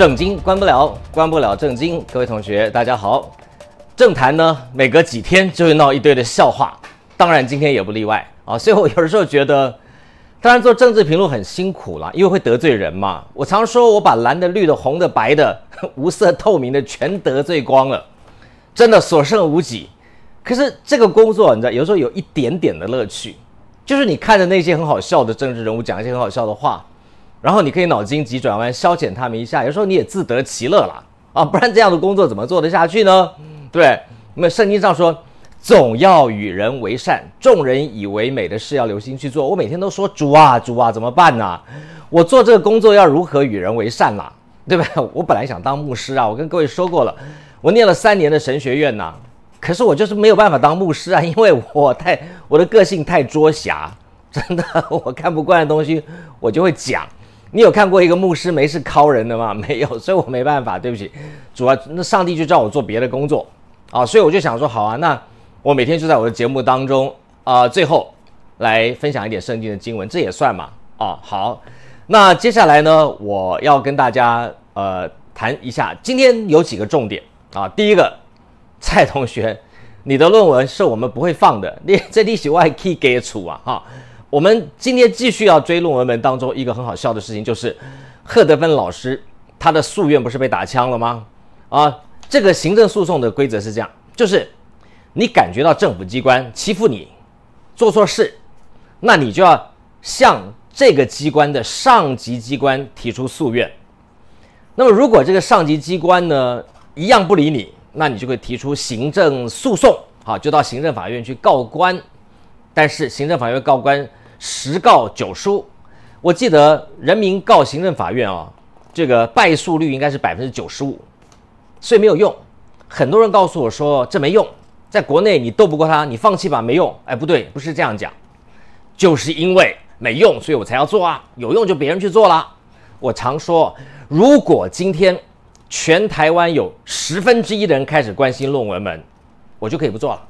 正经关不了，关不了正经。各位同学，大家好。政坛呢，每隔几天就会闹一堆的笑话，当然今天也不例外啊。所以我有的时候觉得，当然做政治评论很辛苦了，因为会得罪人嘛。我常说，我把蓝的、绿的、红的、白的、无色透明的全得罪光了，真的所剩无几。可是这个工作，你知道，有时候有一点点的乐趣，就是你看着那些很好笑的政治人物讲一些很好笑的话。然后你可以脑筋急转弯消遣他们一下，有时候你也自得其乐了啊，不然这样的工作怎么做得下去呢？对，那么圣经上说，总要与人为善，众人以为美的事要留心去做。我每天都说主啊主啊，怎么办呢？我做这个工作要如何与人为善呢？对吧？我本来想当牧师啊，我跟各位说过了，我念了三年的神学院呐，可是我就是没有办法当牧师啊，因为我太我的个性太捉狭，真的，我看不惯的东西我就会讲。你有看过一个牧师没事敲人的吗？没有，所以我没办法，对不起。主要那上帝就叫我做别的工作啊，所以我就想说，好啊，那我每天就在我的节目当中啊，最后来分享一点圣经的经文，这也算嘛啊？好，那接下来呢，我要跟大家呃谈一下，今天有几个重点啊。第一个，蔡同学，你的论文是我们不会放的，你这你是外企给出啊哈。我们今天继续要追论文门当中一个很好笑的事情，就是贺德芬老师他的诉愿不是被打枪了吗？啊，这个行政诉讼的规则是这样，就是你感觉到政府机关欺负你，做错事，那你就要向这个机关的上级机关提出诉愿。那么如果这个上级机关呢一样不理你，那你就会提出行政诉讼，好，就到行政法院去告官。但是行政法院告官。十告九输，我记得人民告行政法院啊，这个败诉率应该是百分之九十五，所以没有用。很多人告诉我说这没用，在国内你斗不过他，你放弃吧，没用。哎，不对，不是这样讲，就是因为没用，所以我才要做啊。有用就别人去做了。我常说，如果今天全台湾有十分之一的人开始关心论文们，我就可以不做了，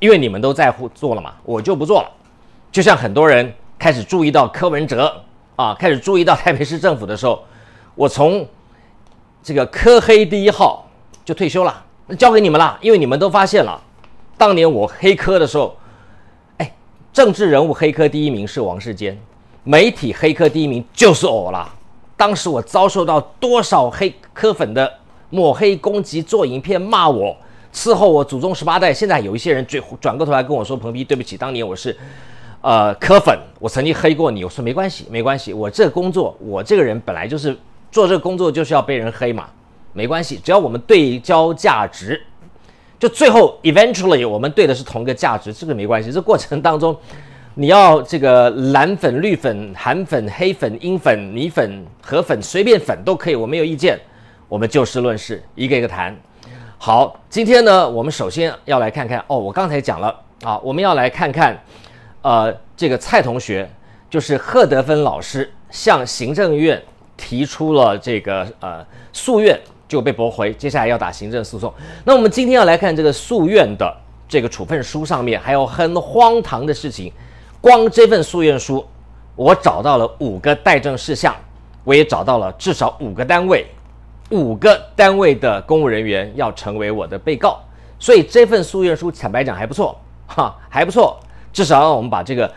因为你们都在乎做了嘛，我就不做了。就像很多人开始注意到柯文哲啊，开始注意到台北市政府的时候，我从这个柯黑第一号就退休了，交给你们了。因为你们都发现了，当年我黑科的时候，哎，政治人物黑科第一名是王世坚，媒体黑科第一名就是我了。当时我遭受到多少黑科粉的抹黑攻击、做影片骂我、伺候我祖宗十八代。现在有一些人转转过头来跟我说：“彭批，对不起，当年我是。”呃，磕粉，我曾经黑过你。我说没关系，没关系。我这个工作，我这个人本来就是做这个工作就是要被人黑嘛，没关系。只要我们对焦价值，就最后 eventually 我们对的是同一个价值，这个没关系。这过程当中，你要这个蓝粉、绿粉、韩粉、黑粉、英粉、米粉、河粉，随便粉都可以，我没有意见。我们就事论事，一个一个谈。好，今天呢，我们首先要来看看哦，我刚才讲了啊，我们要来看看。呃，这个蔡同学就是贺德芬老师向行政院提出了这个呃诉愿，就被驳回。接下来要打行政诉讼。那我们今天要来看这个诉愿的这个处分书上面还有很荒唐的事情。光这份诉愿书，我找到了五个待证事项，我也找到了至少五个单位，五个单位的公务人员要成为我的被告。所以这份诉愿书，坦白讲还不错，哈，还不错。至少让我们把这个，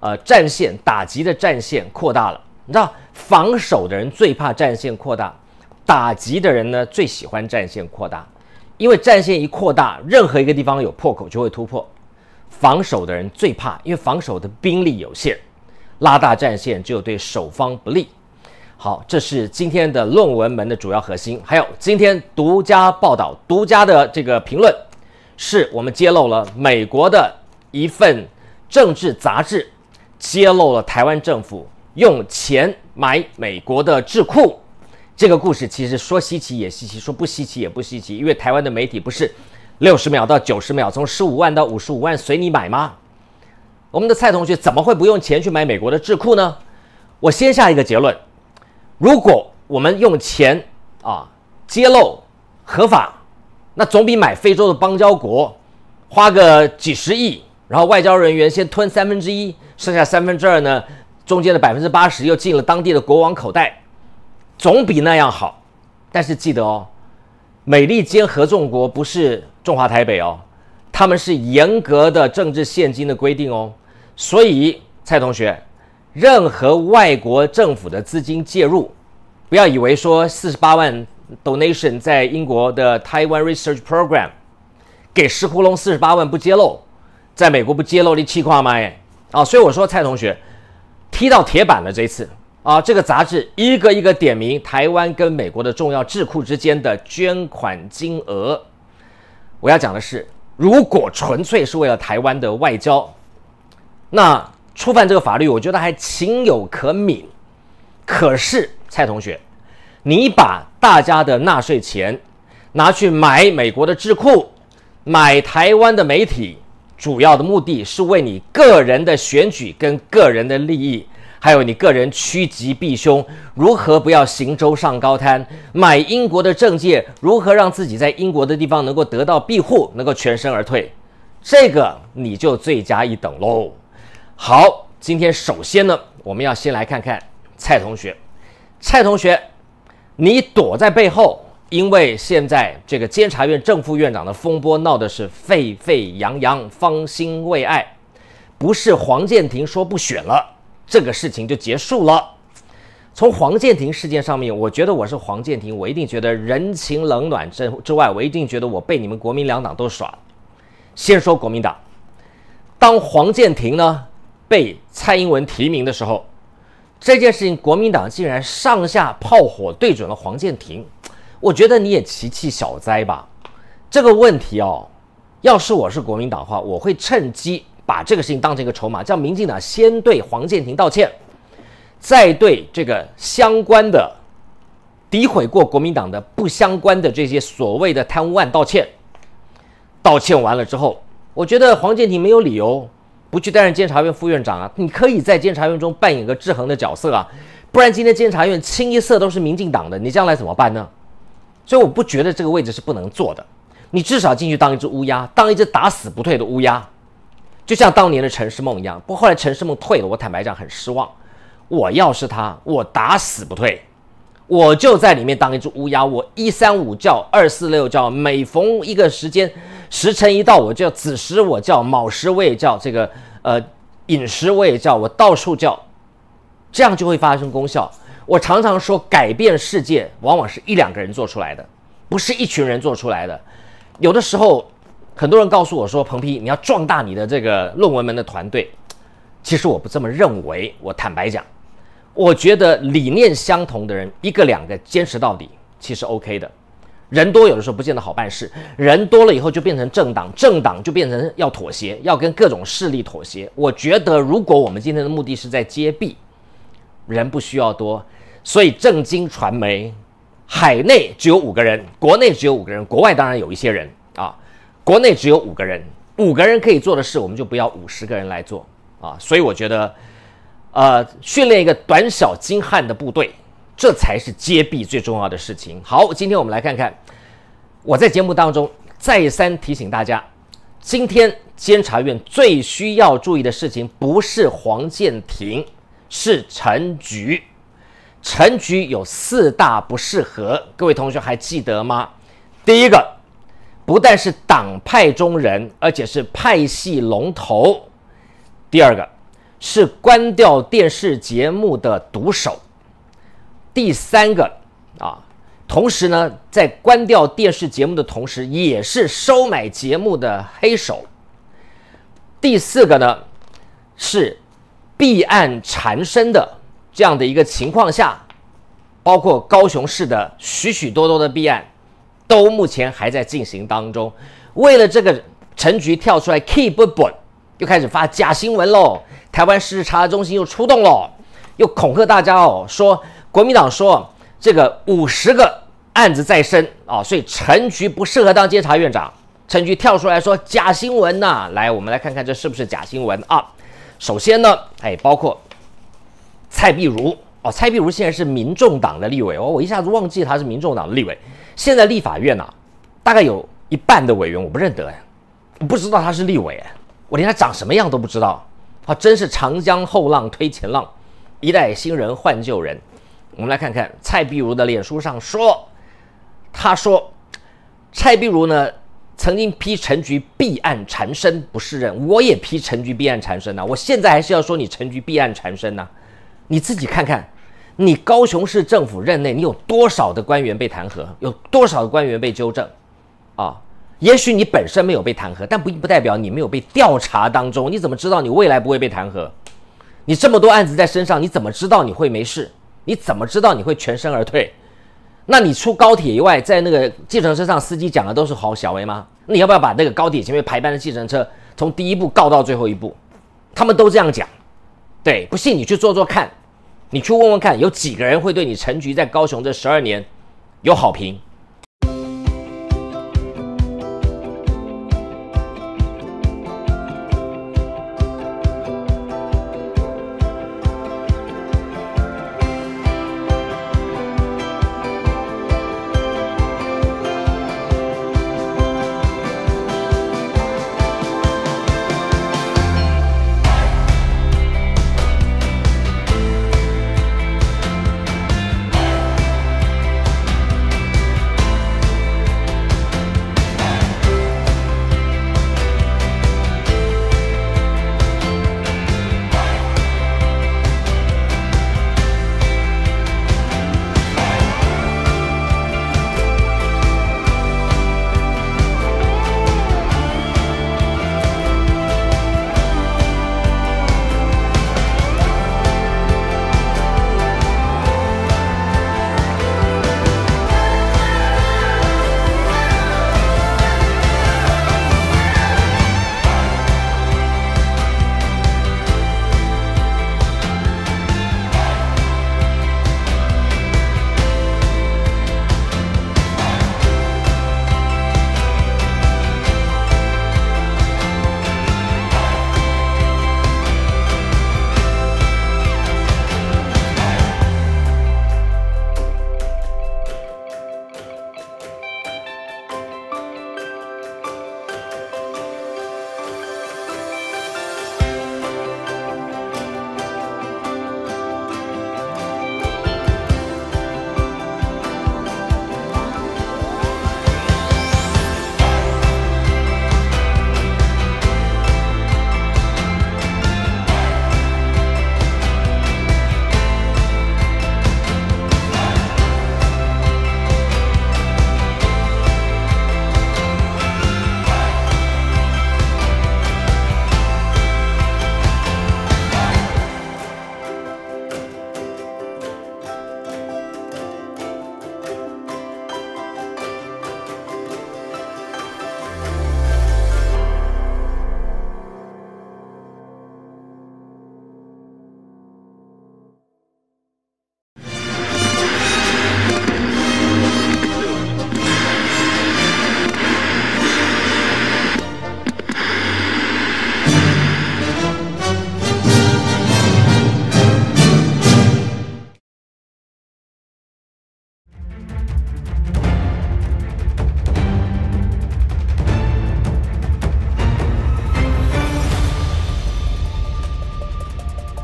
呃，战线打击的战线扩大了。你知道，防守的人最怕战线扩大，打击的人呢最喜欢战线扩大，因为战线一扩大，任何一个地方有破口就会突破。防守的人最怕，因为防守的兵力有限，拉大战线就对守方不利。好，这是今天的论文门的主要核心。还有今天独家报道、独家的这个评论，是我们揭露了美国的一份。政治杂志揭露了台湾政府用钱买美国的智库，这个故事其实说稀奇也稀奇，说不稀奇也不稀奇，因为台湾的媒体不是六十秒到九十秒，从十五万到五十五万随你买吗？我们的蔡同学怎么会不用钱去买美国的智库呢？我先下一个结论：如果我们用钱啊揭露合法，那总比买非洲的邦交国花个几十亿。然后外交人员先吞三分之一，剩下三分之二呢，中间的百分之八十又进了当地的国王口袋，总比那样好。但是记得哦，美利坚合众国不是中华台北哦，他们是严格的政治现金的规定哦。所以蔡同学，任何外国政府的资金介入，不要以为说四十八万 donation 在英国的 Taiwan Research Program 给石窟窿四十八万不揭露。在美国不揭露力气话吗？哎，啊，所以我说蔡同学踢到铁板了这次啊！这个杂志一个一个点名台湾跟美国的重要智库之间的捐款金额。我要讲的是，如果纯粹是为了台湾的外交，那触犯这个法律，我觉得还情有可悯。可是蔡同学，你把大家的纳税钱拿去买美国的智库，买台湾的媒体。主要的目的是为你个人的选举跟个人的利益，还有你个人趋吉避凶，如何不要行舟上高滩，买英国的政界，如何让自己在英国的地方能够得到庇护，能够全身而退，这个你就罪加一等喽。好，今天首先呢，我们要先来看看蔡同学，蔡同学，你躲在背后。因为现在这个监察院正副院长的风波闹的是沸沸扬扬，方兴未艾。不是黄建庭说不选了，这个事情就结束了。从黄建庭事件上面，我觉得我是黄建庭，我一定觉得人情冷暖之之外，我一定觉得我被你们国民两党都耍。先说国民党，当黄建庭呢被蔡英文提名的时候，这件事情国民党竟然上下炮火对准了黄建庭。我觉得你也奇气小灾吧，这个问题哦，要是我是国民党的话，我会趁机把这个事情当成一个筹码，叫民进党先对黄建庭道歉，再对这个相关的诋毁过国民党的不相关的这些所谓的贪污案道歉。道歉完了之后，我觉得黄建庭没有理由不去担任监察院副院长啊，你可以在监察院中扮演个制衡的角色啊，不然今天监察院清一色都是民进党的，你将来怎么办呢？所以我不觉得这个位置是不能坐的，你至少进去当一只乌鸦，当一只打死不退的乌鸦，就像当年的陈世梦一样。不过后来陈世梦退了，我坦白讲很失望。我要是他，我打死不退，我就在里面当一只乌鸦，我一三五叫，二四六叫，每逢一个时间时辰一到，我就子时我叫，卯时我也叫，这个呃寅时我也叫，我到处叫，这样就会发生功效。我常常说，改变世界往往是一两个人做出来的，不是一群人做出来的。有的时候，很多人告诉我说：“彭批，你要壮大你的这个论文们的团队。”其实我不这么认为。我坦白讲，我觉得理念相同的人一个两个坚持到底，其实 OK 的。人多有的时候不见得好办事，人多了以后就变成政党，政党就变成要妥协，要跟各种势力妥协。我觉得，如果我们今天的目的是在揭弊，人不需要多。所以正经传媒，海内只有五个人，国内只有五个人，国外当然有一些人啊。国内只有五个人，五个人可以做的事，我们就不要五十个人来做啊。所以我觉得，呃，训练一个短小精悍的部队，这才是揭臂最重要的事情。好，今天我们来看看，我在节目当中再三提醒大家，今天监察院最需要注意的事情不是黄建庭，是陈菊。陈局有四大不适合，各位同学还记得吗？第一个，不但是党派中人，而且是派系龙头；第二个，是关掉电视节目的毒手；第三个，啊，同时呢，在关掉电视节目的同时，也是收买节目的黑手；第四个呢，是弊案缠身的。这样的一个情况下，包括高雄市的许许多多的弊案，都目前还在进行当中。为了这个陈局跳出来，keep 不稳，又开始发假新闻喽。台湾市实查中心又出动了，又恐吓大家哦，说国民党说这个五十个案子在身啊，所以陈局不适合当监察院长。陈局跳出来说假新闻呐，来，我们来看看这是不是假新闻啊？首先呢，哎，包括。蔡壁如哦，蔡壁如现在是民众党的立委哦，我一下子忘记他是民众党的立委。现在立法院呐，大概有一半的委员我不认得我不知道他是立委，我连他长什么样都不知道。啊，真是长江后浪推前浪，一代新人换旧人。我们来看看蔡壁如的脸书上说，他说，蔡壁如呢曾经批陈菊弊案缠身，不是任，我也批陈菊弊案缠身呐，我现在还是要说你陈菊弊案缠身呐。你自己看看，你高雄市政府任内，你有多少的官员被弹劾，有多少的官员被纠正，啊？也许你本身没有被弹劾，但不不代表你没有被调查当中。你怎么知道你未来不会被弹劾？你这么多案子在身上，你怎么知道你会没事？你怎么知道你会全身而退？那你出高铁以外，在那个计程车上司机讲的都是好小薇吗？你要不要把那个高铁前面排班的计程车从第一步告到最后一步？他们都这样讲，对？不信你去做做看。你去问问看，有几个人会对你陈局在高雄这十二年有好评？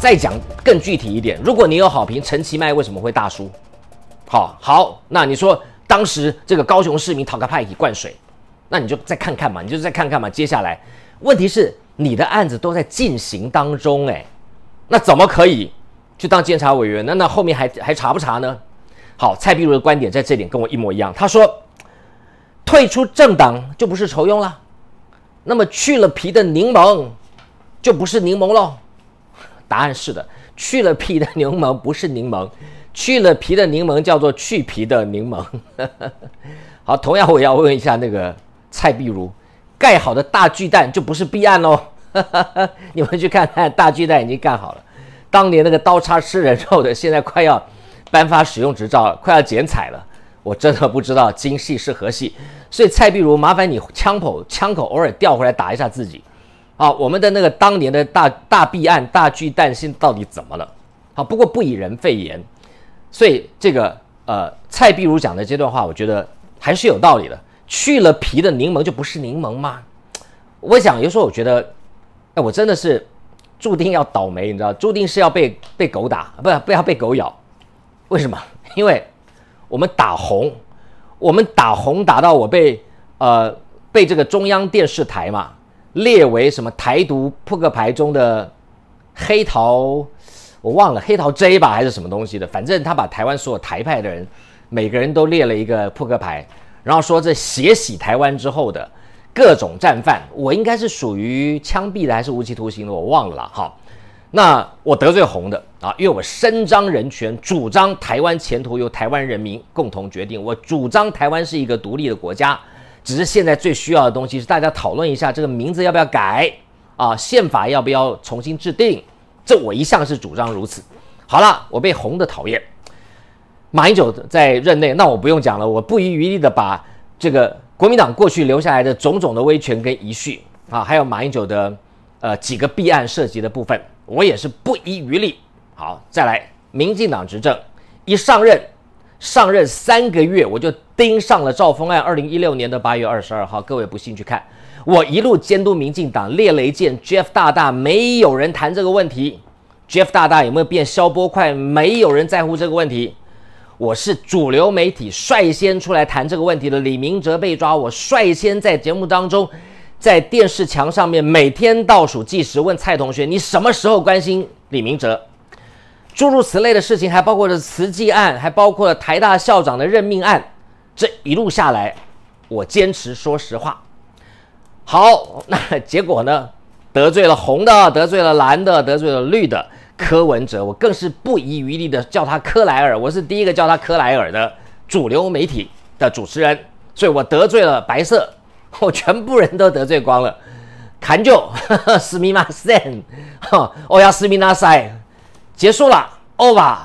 再讲更具体一点，如果你有好评，陈其迈为什么会大输？好，好，那你说当时这个高雄市民讨个派给灌水，那你就再看看嘛，你就再看看嘛。接下来，问题是你的案子都在进行当中，哎，那怎么可以去当监察委员？那那后面还还查不查呢？好，蔡碧如的观点在这点跟我一模一样，他说退出政党就不是仇庸了，那么去了皮的柠檬就不是柠檬喽。答案是的，去了皮的柠檬不是柠檬，去了皮的柠檬叫做去皮的柠檬。好，同样我要问一下那个蔡壁如，盖好的大巨蛋就不是弊案喽？你们去看看，大巨蛋已经盖好了。当年那个刀叉吃人肉的，现在快要颁发使用执照了，快要剪彩了。我真的不知道今戏是何戏，所以蔡壁如，麻烦你枪口枪口偶尔调回来打一下自己。啊，我们的那个当年的大大弊案、大巨蛋，现到底怎么了？好，不过不以人废言，所以这个呃，蔡碧如讲的这段话，我觉得还是有道理的。去了皮的柠檬就不是柠檬吗？我讲，有时候我觉得，哎，我真的是注定要倒霉，你知道，注定是要被被狗打，不不要被狗咬，为什么？因为我们打红，我们打红打到我被呃被这个中央电视台嘛。列为什么台独扑克牌中的黑桃，我忘了黑桃 J 吧还是什么东西的，反正他把台湾所有台派的人，每个人都列了一个扑克牌，然后说这血洗台湾之后的各种战犯，我应该是属于枪毙的还是无期徒刑的，我忘了哈。那我得罪红的啊，因为我伸张人权，主张台湾前途由台湾人民共同决定，我主张台湾是一个独立的国家。只是现在最需要的东西是大家讨论一下这个名字要不要改啊，宪法要不要重新制定？这我一向是主张如此。好了，我被红的讨厌。马英九在任内，那我不用讲了，我不遗余力的把这个国民党过去留下来的种种的威权跟遗绪啊，还有马英九的呃几个弊案涉及的部分，我也是不遗余力。好，再来，民进党执政一上任。上任三个月，我就盯上了赵峰案。二零一六年的八月二十二号，各位不信去看。我一路监督民进党，列了一件 j e f f 大大，没有人谈这个问题。Jeff 大大有没有变消波块？没有人在乎这个问题。我是主流媒体率先出来谈这个问题的。李明哲被抓，我率先在节目当中，在电视墙上面每天倒数计时，问蔡同学：“你什么时候关心李明哲？”诸如此类的事情，还包括着慈济案，还包括了台大校长的任命案。这一路下来，我坚持说实话。好，那结果呢？得罪了红的，得罪了蓝的，得罪了绿的。柯文哲，我更是不遗余力的叫他柯莱尔，我是第一个叫他柯莱尔的主流媒体的主持人，所以我得罪了白色，我全部人都得罪光了。砍就，哈 密斯塞，哦呀，史密斯塞。结束了，over。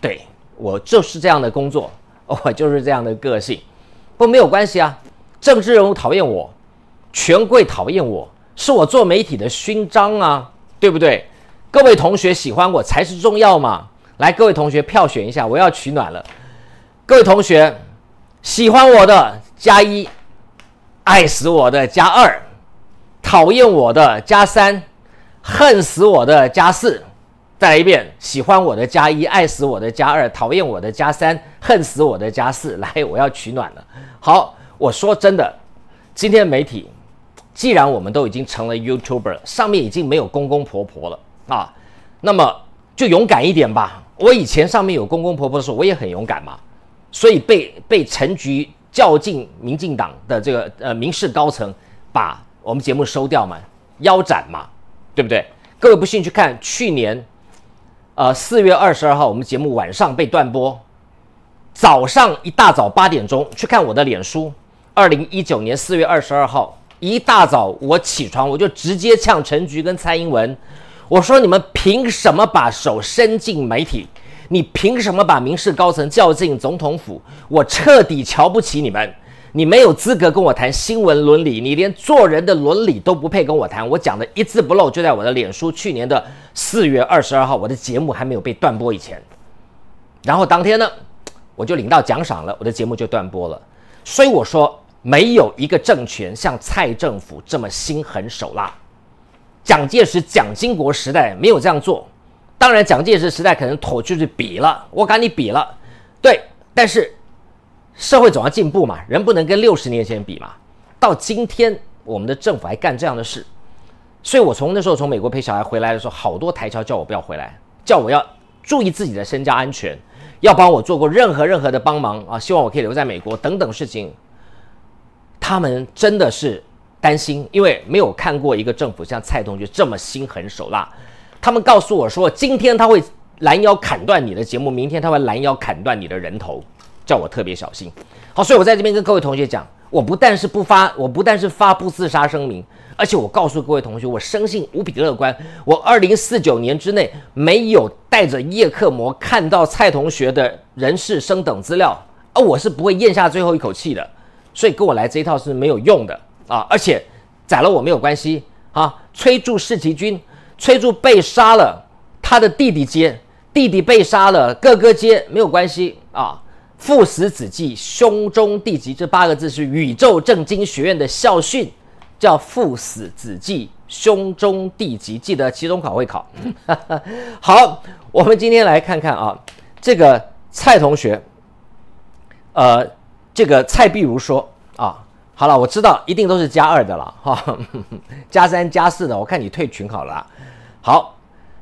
对我就是这样的工作，我就是这样的个性，不没有关系啊。政治人物讨厌我，权贵讨厌我，是我做媒体的勋章啊，对不对？各位同学喜欢我才是重要嘛。来，各位同学票选一下，我要取暖了。各位同学喜欢我的加一，爱死我的加二，讨厌我的加三，恨死我的加四。再来一遍，喜欢我的加一，爱死我的加二，讨厌我的加三，恨死我的加四。来，我要取暖了。好，我说真的，今天媒体，既然我们都已经成了 YouTuber，上面已经没有公公婆婆了啊，那么就勇敢一点吧。我以前上面有公公婆婆的时候，我也很勇敢嘛，所以被被陈局叫进民进党的这个呃民事高层，把我们节目收掉嘛，腰斩嘛，对不对？各位不信去看去年。呃，四月二十二号，我们节目晚上被断播，早上一大早八点钟去看我的脸书。二零一九年四月二十二号一大早我起床，我就直接呛陈菊跟蔡英文，我说你们凭什么把手伸进媒体？你凭什么把民事高层叫进总统府？我彻底瞧不起你们。你没有资格跟我谈新闻伦理，你连做人的伦理都不配跟我谈。我讲的一字不漏，就在我的脸书去年的四月二十二号，我的节目还没有被断播以前。然后当天呢，我就领到奖赏了，我的节目就断播了。所以我说，没有一个政权像蔡政府这么心狠手辣。蒋介石、蒋经国时代没有这样做，当然蒋介石时代可能妥出去比了，我跟你比了，对，但是。社会总要进步嘛，人不能跟六十年前比嘛。到今天，我们的政府还干这样的事，所以，我从那时候从美国陪小孩回来的时候，好多台侨叫我不要回来，叫我要注意自己的身家安全，要帮我做过任何任何的帮忙啊，希望我可以留在美国等等事情。他们真的是担心，因为没有看过一个政府像蔡同学这么心狠手辣。他们告诉我说，今天他会拦腰砍断你的节目，明天他会拦腰砍断你的人头。叫我特别小心，好，所以我在这边跟各位同学讲，我不但是不发，我不但是发布自杀声明，而且我告诉各位同学，我生性无比乐观，我二零四九年之内没有带着叶克魔看到蔡同学的人事升等资料，啊，我是不会咽下最后一口气的，所以跟我来这一套是没有用的啊！而且宰了我没有关系啊，崔柱世奇君，崔柱被杀了，他的弟弟接，弟弟被杀了，哥哥接，没有关系啊。父死子继，兄终弟及，这八个字是宇宙正经学院的校训，叫父死子继，兄终弟及。记得期中考会考。好，我们今天来看看啊，这个蔡同学，呃，这个蔡碧如说啊，好了，我知道一定都是加二的了 哈，加三加四的，我看你退群好了。好，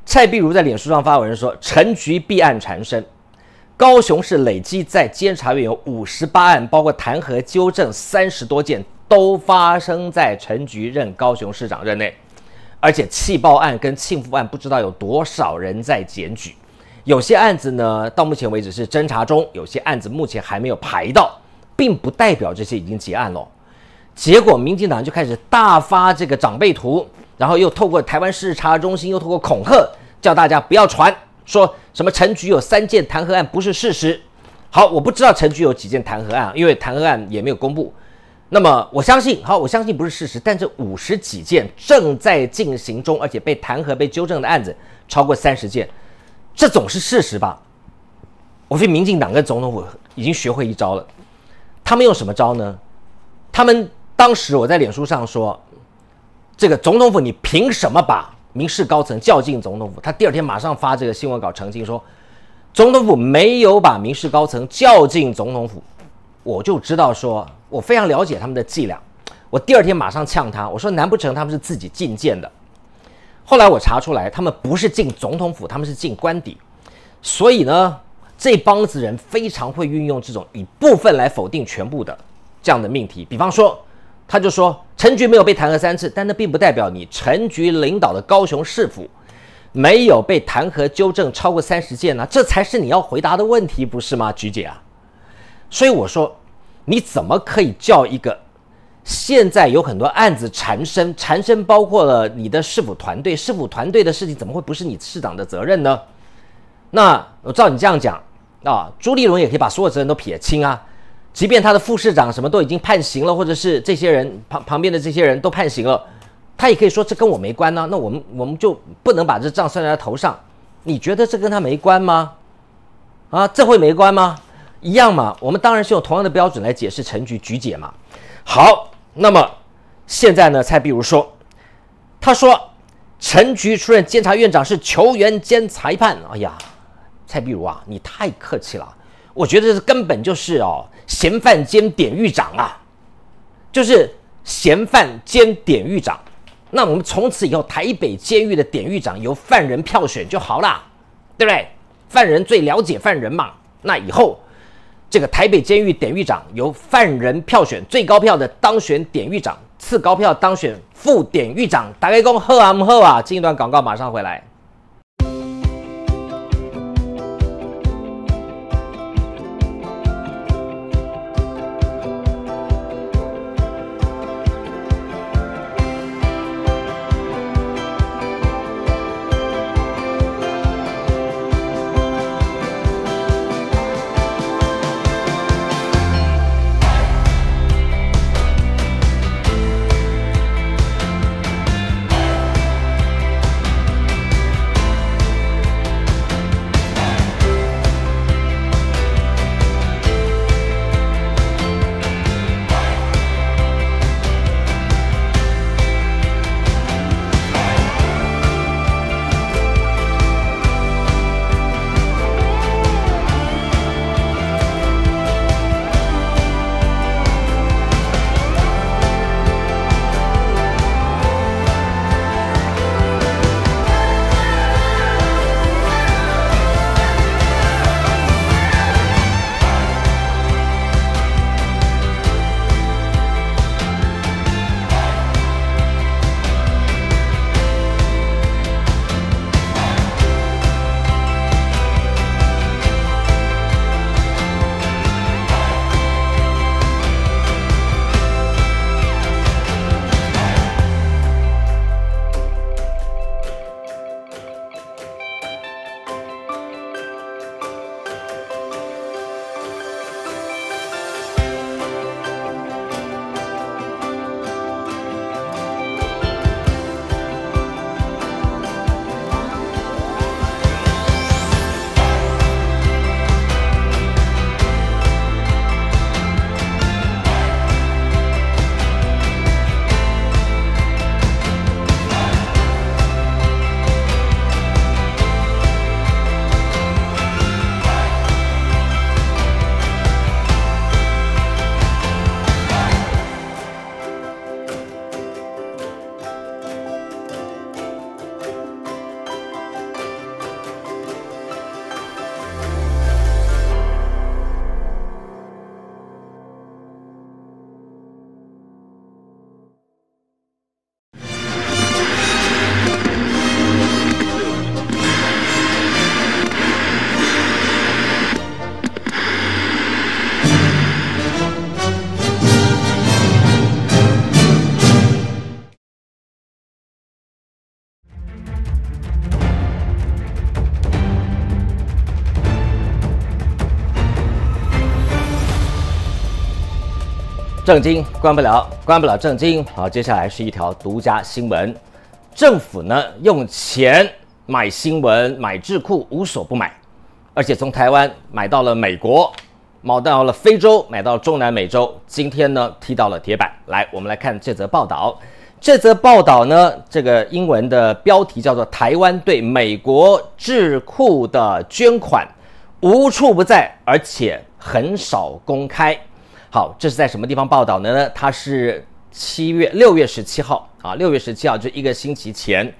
蔡碧如在脸书上发文说：陈局必暗缠身。高雄市累计在监察院有五十八案，包括弹劾、纠正三十多件，都发生在陈菊任高雄市长任内。而且气爆案跟庆福案，不知道有多少人在检举。有些案子呢，到目前为止是侦查中；有些案子目前还没有排到，并不代表这些已经结案了。结果，民进党就开始大发这个长辈图，然后又透过台湾视察查中心，又透过恐吓，叫大家不要传。说什么陈局有三件弹劾案不是事实？好，我不知道陈局有几件弹劾案，因为弹劾案也没有公布。那么我相信，好，我相信不是事实。但这五十几件正在进行中，而且被弹劾、被纠正的案子超过三十件，这总是事实吧？我非民进党跟总统府已经学会一招了，他们用什么招呢？他们当时我在脸书上说，这个总统府你凭什么把？民事高层叫进总统府，他第二天马上发这个新闻稿澄清说，总统府没有把民事高层叫进总统府。我就知道，说我非常了解他们的伎俩。我第二天马上呛他，我说难不成他们是自己进谏的？后来我查出来，他们不是进总统府，他们是进官邸。所以呢，这帮子人非常会运用这种以部分来否定全部的这样的命题，比方说。他就说，陈局没有被弹劾三次，但那并不代表你陈局领导的高雄市府没有被弹劾纠正超过三十件呢？这才是你要回答的问题，不是吗，菊姐啊？所以我说，你怎么可以叫一个现在有很多案子缠身，缠身包括了你的市府团队，市府团队的事情怎么会不是你市长的责任呢？那我照你这样讲，啊，朱立伦也可以把所有责任都撇清啊？即便他的副市长什么都已经判刑了，或者是这些人旁旁边的这些人都判刑了，他也可以说这跟我没关呢。那我们我们就不能把这账算在他头上？你觉得这跟他没关吗？啊，这会没关吗？一样嘛。我们当然是用同样的标准来解释陈局局解嘛。好，那么现在呢？蔡碧如说：“他说陈局出任监察院长是球员兼裁判。”哎呀，蔡碧如啊，你太客气了。我觉得这根本就是哦。嫌犯兼典狱长啊，就是嫌犯兼典狱长。那我们从此以后，台北监狱的典狱长由犯人票选就好了，对不对？犯人最了解犯人嘛。那以后，这个台北监狱典狱长由犯人票选，最高票的当选典狱长，次高票当选副典狱长。打个工，好啊好啊！这一段广告马上回来。正经关不了，关不了正经。好，接下来是一条独家新闻：政府呢用钱买新闻，买智库无所不买，而且从台湾买到了美国，买到了非洲，买到中南美洲。今天呢踢到了铁板。来，我们来看这则报道。这则报道呢，这个英文的标题叫做《台湾对美国智库的捐款无处不在，而且很少公开》。好，这是在什么地方报道的呢？它是七月六月十七号啊，六月十七号就一个星期前，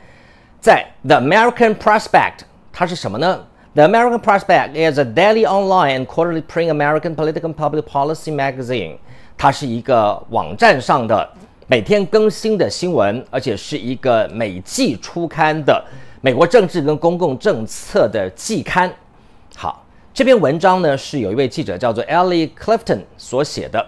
在 The American Prospect，它是什么呢？The American Prospect is a daily online and quarterly print American political public policy magazine。它是一个网站上的每天更新的新闻，而且是一个每季初刊的美国政治跟公共政策的季刊。这篇文章呢是有一位记者叫做 Ellie Clifton 所写的。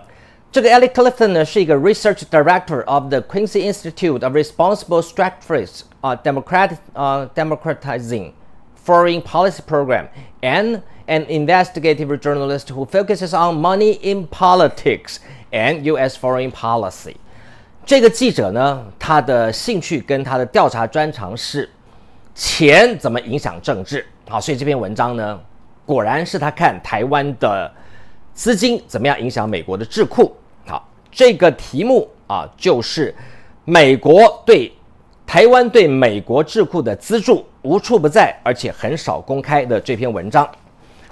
这个 Ellie Clifton 呢是一个 Research Director of the Quincy Institute of Responsible Strategies 啊 Democrat 啊 Democratizing Foreign Policy Program and an investigative journalist who focuses on money in politics and U.S. foreign policy。这个记者呢，他的兴趣跟他的调查专长是钱怎么影响政治好，所以这篇文章呢。果然是他看台湾的资金怎么样影响美国的智库。好，这个题目啊，就是美国对台湾对美国智库的资助无处不在，而且很少公开的这篇文章。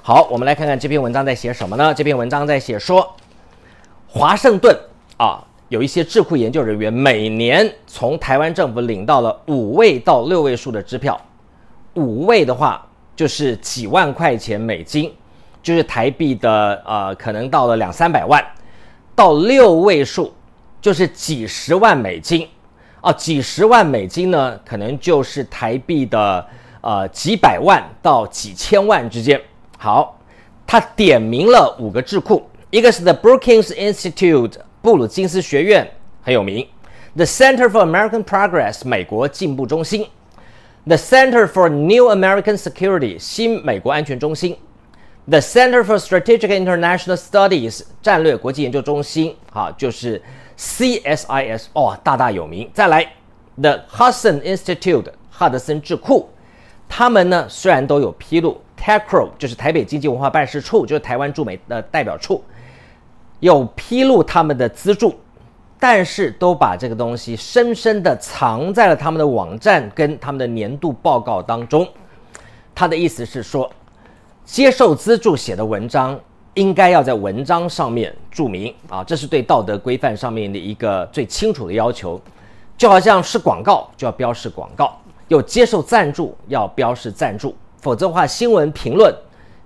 好，我们来看看这篇文章在写什么呢？这篇文章在写说，华盛顿啊，有一些智库研究人员每年从台湾政府领到了五位到六位数的支票，五位的话。就是几万块钱美金，就是台币的呃，可能到了两三百万，到六位数，就是几十万美金，啊，几十万美金呢，可能就是台币的呃几百万到几千万之间。好，他点名了五个智库，一个是 The Brookings Institute 布鲁金斯学院很有名，The Center for American Progress 美国进步中心。The Center for New American Security 新美国安全中心，The Center for Strategic International Studies 战略国际研究中心啊，就是 CSIS 哦，大大有名。再来，The Hudson Institute 哈德森智库，他们呢虽然都有披露，TACRO 就是台北经济文化办事处，就是台湾驻美的代表处，有披露他们的资助。但是都把这个东西深深的藏在了他们的网站跟他们的年度报告当中。他的意思是说，接受资助写的文章应该要在文章上面注明啊，这是对道德规范上面的一个最清楚的要求。就好像是广告就要标示广告，有接受赞助要标示赞助，否则的话，新闻评论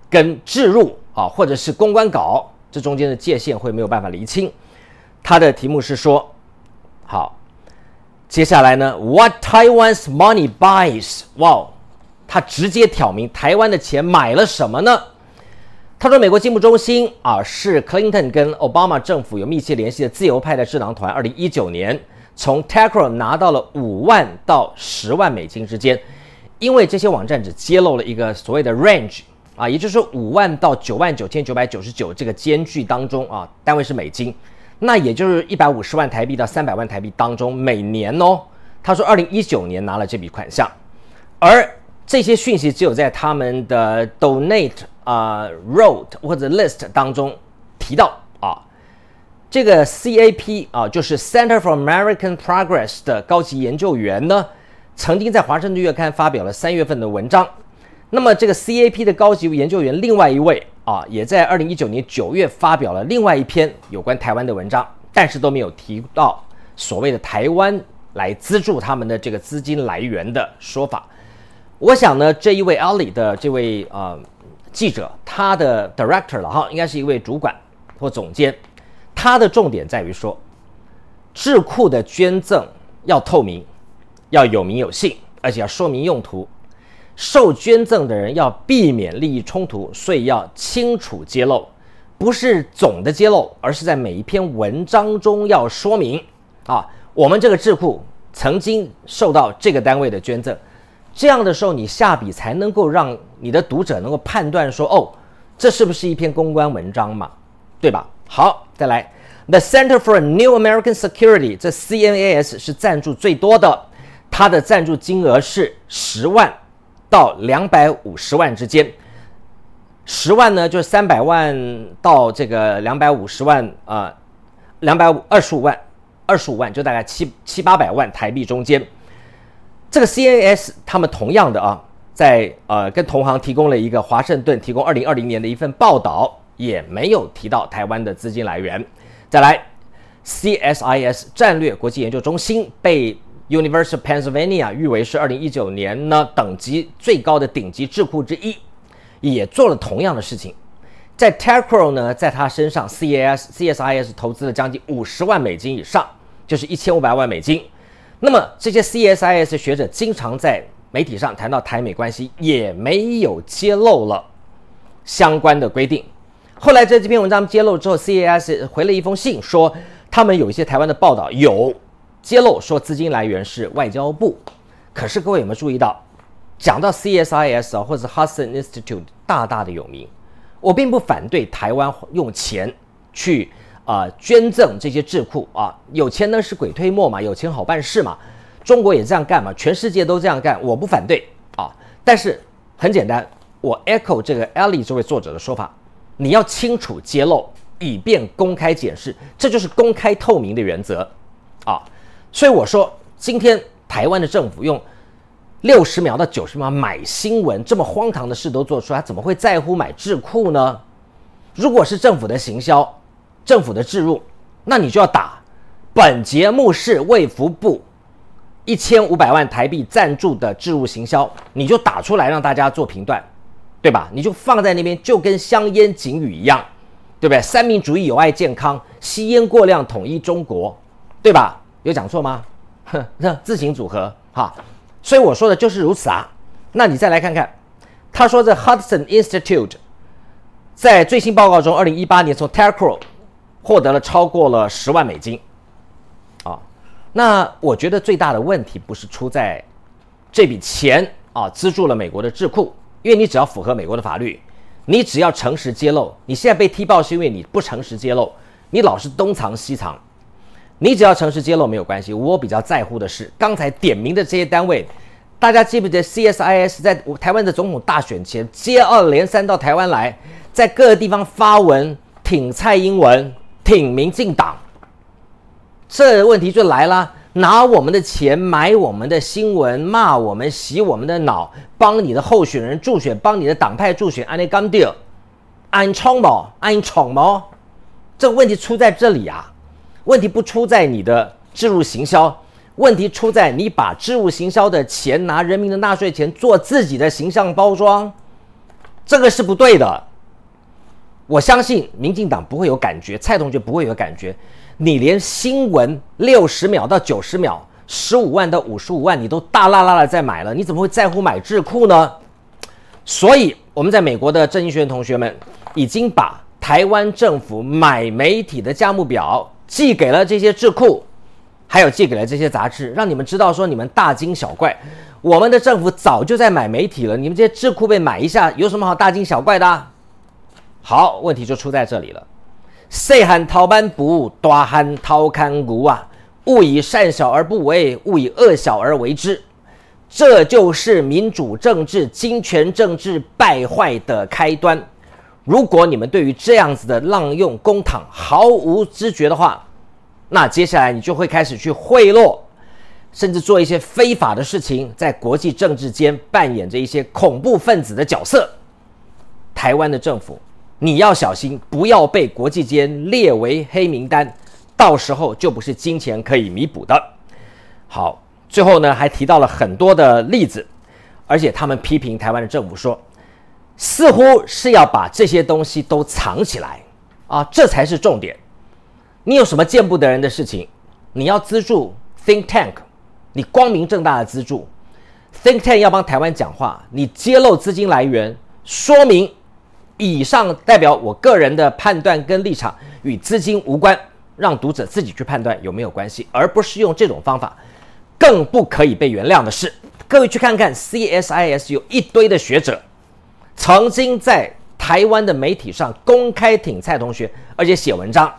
跟置入啊，或者是公关稿，这中间的界限会没有办法厘清。他的题目是说：“好，接下来呢？What Taiwan's money buys？哇，他直接挑明台湾的钱买了什么呢？”他说：“美国进步中心啊，是 Clinton 跟 Obama 政府有密切联系的自由派的智囊团。二零一九年，从 t a c h r o n 拿到了五万到十万美金之间，因为这些网站只揭露了一个所谓的 range 啊，也就是五万到九万九千九百九十九这个间距当中啊，单位是美金。”那也就是一百五十万台币到三百万台币当中，每年哦，他说二零一九年拿了这笔款项，而这些讯息只有在他们的 donate 啊，r o t e 或者 list 当中提到啊，这个 CAP 啊，就是 Center for American Progress 的高级研究员呢，曾经在华盛顿月刊发表了三月份的文章，那么这个 CAP 的高级研究员另外一位。啊，也在二零一九年九月发表了另外一篇有关台湾的文章，但是都没有提到所谓的台湾来资助他们的这个资金来源的说法。我想呢，这一位阿里的这位啊记者，他的 director 了哈，应该是一位主管或总监，他的重点在于说，智库的捐赠要透明，要有名有姓，而且要说明用途。受捐赠的人要避免利益冲突，所以要清楚揭露，不是总的揭露，而是在每一篇文章中要说明啊。我们这个智库曾经受到这个单位的捐赠，这样的时候你下笔才能够让你的读者能够判断说，哦，这是不是一篇公关文章嘛？对吧？好，再来，The Center for New American Security，这 CNAS 是赞助最多的，它的赞助金额是十万。到两百五十万之间，十万呢就是三百万到这个两百五十万啊，两百二十五万，二十五万就大概七七八百万台币中间。这个 CNS 他们同样的啊，在呃跟同行提供了一个华盛顿提供二零二零年的一份报道，也没有提到台湾的资金来源。再来，CSIS 战略国际研究中心被。University of Pennsylvania 誉为是二零一九年呢等级最高的顶级智库之一，也做了同样的事情。在 t a c r o 呢，在他身上 c a s CSIS 投资了将近五十万美金以上，就是一千五百万美金。那么这些 CSIS 学者经常在媒体上谈到台美关系，也没有揭露了相关的规定。后来在这篇文章揭露之后，CIS 回了一封信说，他们有一些台湾的报道有。揭露说资金来源是外交部，可是各位有没有注意到，讲到 CSIS 啊，或者 Hudson Institute 大大的有名。我并不反对台湾用钱去啊捐赠这些智库啊，有钱呢是鬼推磨嘛，有钱好办事嘛，中国也这样干嘛，全世界都这样干，我不反对啊。但是很简单，我 echo 这个 Ellie 这位作者的说法，你要清楚揭露，以便公开检视，这就是公开透明的原则啊。所以我说，今天台湾的政府用六十秒到九十秒买新闻，这么荒唐的事都做出，他怎么会在乎买智库呢？如果是政府的行销，政府的置入，那你就要打。本节目是卫福部一千五百万台币赞助的置入行销，你就打出来让大家做评断，对吧？你就放在那边，就跟香烟警语一样，对不对？三民主义，有爱健康，吸烟过量，统一中国，对吧？有讲错吗？那自行组合哈，所以我说的就是如此啊。那你再来看看，他说这 Hudson Institute，在最新报告中，二零一八年从 t e c h r c 获得了超过了十万美金。啊，那我觉得最大的问题不是出在这笔钱啊，资助了美国的智库，因为你只要符合美国的法律，你只要诚实揭露，你现在被踢爆是因为你不诚实揭露，你老是东藏西藏。你只要诚实揭露没有关系。我比较在乎的是刚才点名的这些单位，大家记不记得 C S I S 在台湾的总统大选前接二连三到台湾来，在各个地方发文挺蔡英文、挺民进党。这问题就来了，拿我们的钱买我们的新闻，骂我们、洗我们的脑，帮你的候选人助选，帮你的党派助选。Any come d e a n y trouble？Any trouble？这个问题出在这里啊。问题不出在你的智入行销，问题出在你把智入行销的钱拿人民的纳税钱做自己的形象包装，这个是不对的。我相信民进党不会有感觉，蔡同学不会有感觉。你连新闻六十秒到九十秒，十五万到五十五万，你都大拉拉的在买了，你怎么会在乎买智库呢？所以，我们在美国的郑学院同学们已经把台湾政府买媒体的价目表。寄给了这些智库，还有寄给了这些杂志，让你们知道说你们大惊小怪。我们的政府早就在买媒体了，你们这些智库被买一下有什么好大惊小怪的？好，问题就出在这里了。塞罕掏班补，大罕掏看谷啊！勿以善小而不为，勿以恶小而为之，这就是民主政治、金权政治败坏的开端。如果你们对于这样子的滥用公帑毫无知觉的话，那接下来你就会开始去贿赂，甚至做一些非法的事情，在国际政治间扮演着一些恐怖分子的角色。台湾的政府，你要小心，不要被国际间列为黑名单，到时候就不是金钱可以弥补的。好，最后呢还提到了很多的例子，而且他们批评台湾的政府说。似乎是要把这些东西都藏起来啊，这才是重点。你有什么见不得人的事情，你要资助 think tank，你光明正大的资助 think tank 要帮台湾讲话，你揭露资金来源，说明以上代表我个人的判断跟立场与资金无关，让读者自己去判断有没有关系，而不是用这种方法。更不可以被原谅的是，各位去看看 CSIS 有一堆的学者。曾经在台湾的媒体上公开挺蔡同学，而且写文章，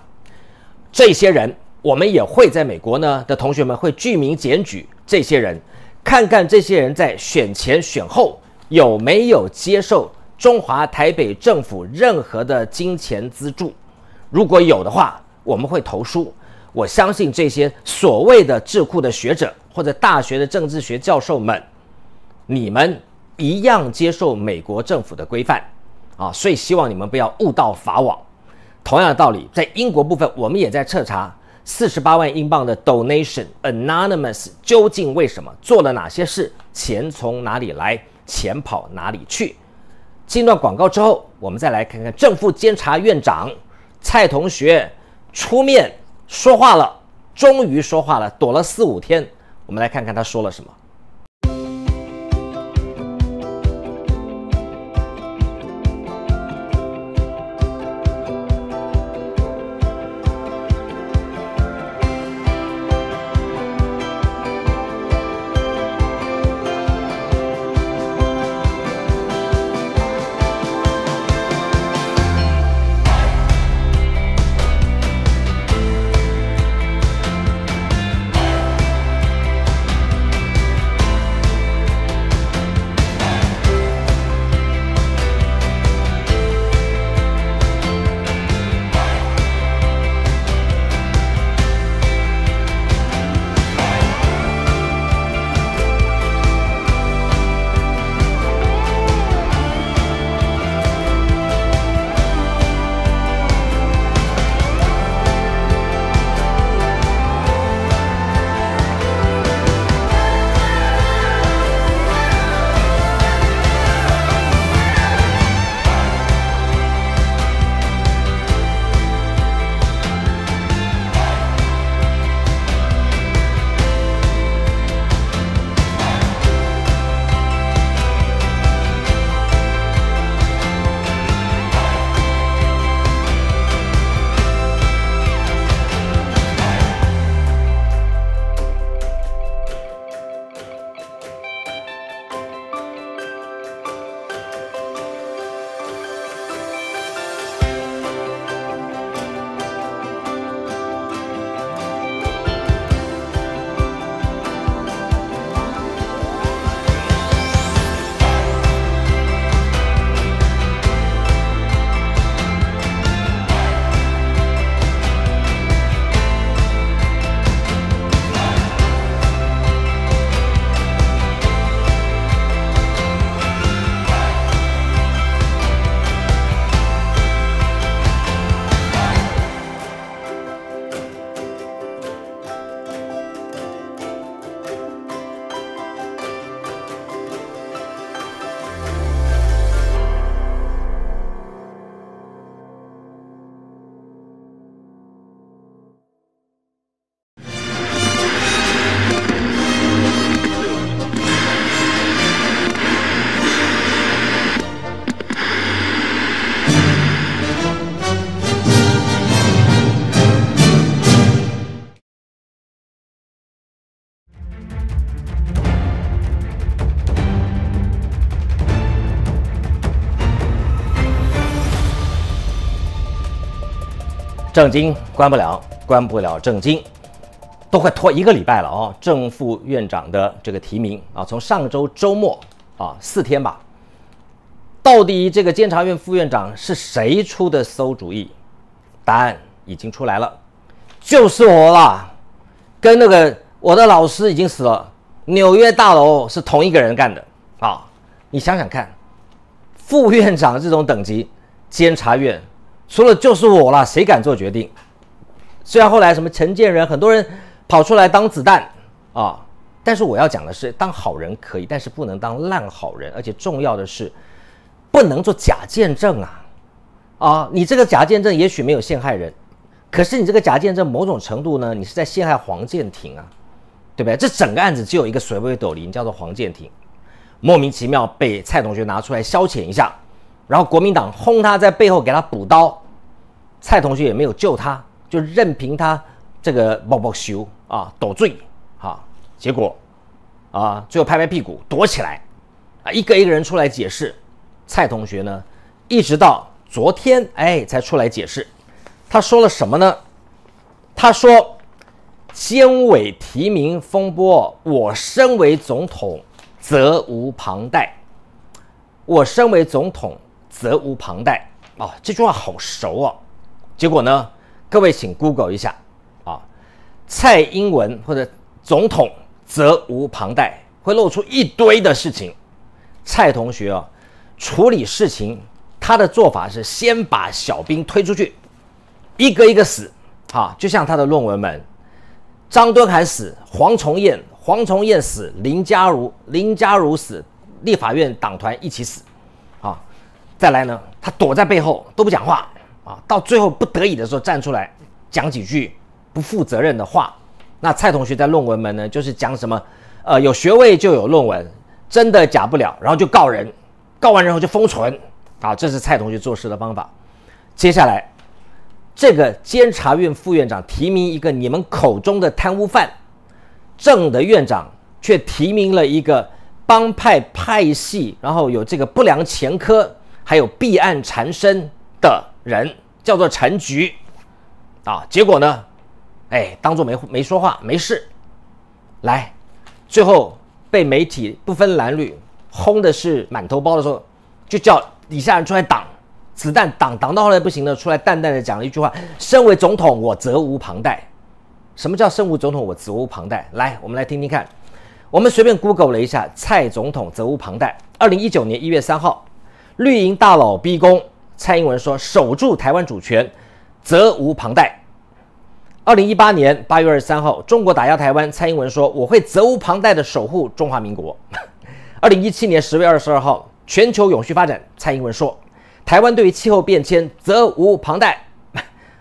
这些人我们也会在美国呢的同学们会具名检举这些人，看看这些人在选前选后有没有接受中华台北政府任何的金钱资助，如果有的话，我们会投书。我相信这些所谓的智库的学者或者大学的政治学教授们，你们。一样接受美国政府的规范，啊，所以希望你们不要误道法网。同样的道理，在英国部分，我们也在彻查四十八万英镑的 donation anonymous 究竟为什么做了哪些事，钱从哪里来，钱跑哪里去。进段广告之后，我们再来看看正副监察院长蔡同学出面说话了，终于说话了，躲了四五天，我们来看看他说了什么。正经关不了，关不了正经，都快拖一个礼拜了啊！正副院长的这个提名啊，从上周周末啊四天吧，到底这个监察院副院长是谁出的馊主意？答案已经出来了，就是我啦！跟那个我的老师已经死了，纽约大楼是同一个人干的啊！你想想看，副院长这种等级，监察院。除了就是我了，谁敢做决定？虽然后来什么陈建仁，很多人跑出来当子弹啊，但是我要讲的是，当好人可以，但是不能当烂好人，而且重要的是，不能做假见证啊！啊，你这个假见证也许没有陷害人，可是你这个假见证某种程度呢，你是在陷害黄建庭啊，对不对？这整个案子只有一个水位斗零，叫做黄建庭，莫名其妙被蔡同学拿出来消遣一下，然后国民党轰他在背后给他补刀。蔡同学也没有救他，就任凭他这个抱抱羞啊躲罪，啊，结果啊最后拍拍屁股躲起来，啊一个一个人出来解释，蔡同学呢一直到昨天哎才出来解释，他说了什么呢？他说，监委提名风波，我身为总统责无旁贷，我身为总统责无旁贷啊，这句话好熟啊。结果呢？各位请 Google 一下啊，蔡英文或者总统责无旁贷，会露出一堆的事情。蔡同学啊，处理事情他的做法是先把小兵推出去，一个一个死啊，就像他的论文们，张敦凯死，黄崇彦，黄崇彦死，林佳儒，林佳儒死，立法院党团一起死啊，再来呢，他躲在背后都不讲话。啊，到最后不得已的时候站出来，讲几句不负责任的话。那蔡同学在论文门呢，就是讲什么？呃，有学位就有论文，真的假不了，然后就告人，告完人后就封存。啊，这是蔡同学做事的方法。接下来，这个监察院副院长提名一个你们口中的贪污犯，正的院长却提名了一个帮派派系，然后有这个不良前科，还有弊案缠身的。人叫做陈菊，啊，结果呢，哎，当做没没说话，没事。来，最后被媒体不分蓝绿轰的是满头包的时候，就叫底下人出来挡子弹，挡挡到后来不行了，出来淡淡的讲了一句话：“身为总统，我责无旁贷。”什么叫身为总统，我责无旁贷？来，我们来听听看，我们随便 Google 了一下，“蔡总统责无旁贷”。二零一九年一月三号，绿营大佬逼宫。蔡英文说：“守住台湾主权，责无旁贷。”二零一八年八月二十三号，中国打压台湾，蔡英文说：“我会责无旁贷的守护中华民国。”二零一七年十月二十二号，全球永续发展，蔡英文说：“台湾对于气候变迁，责无旁贷。”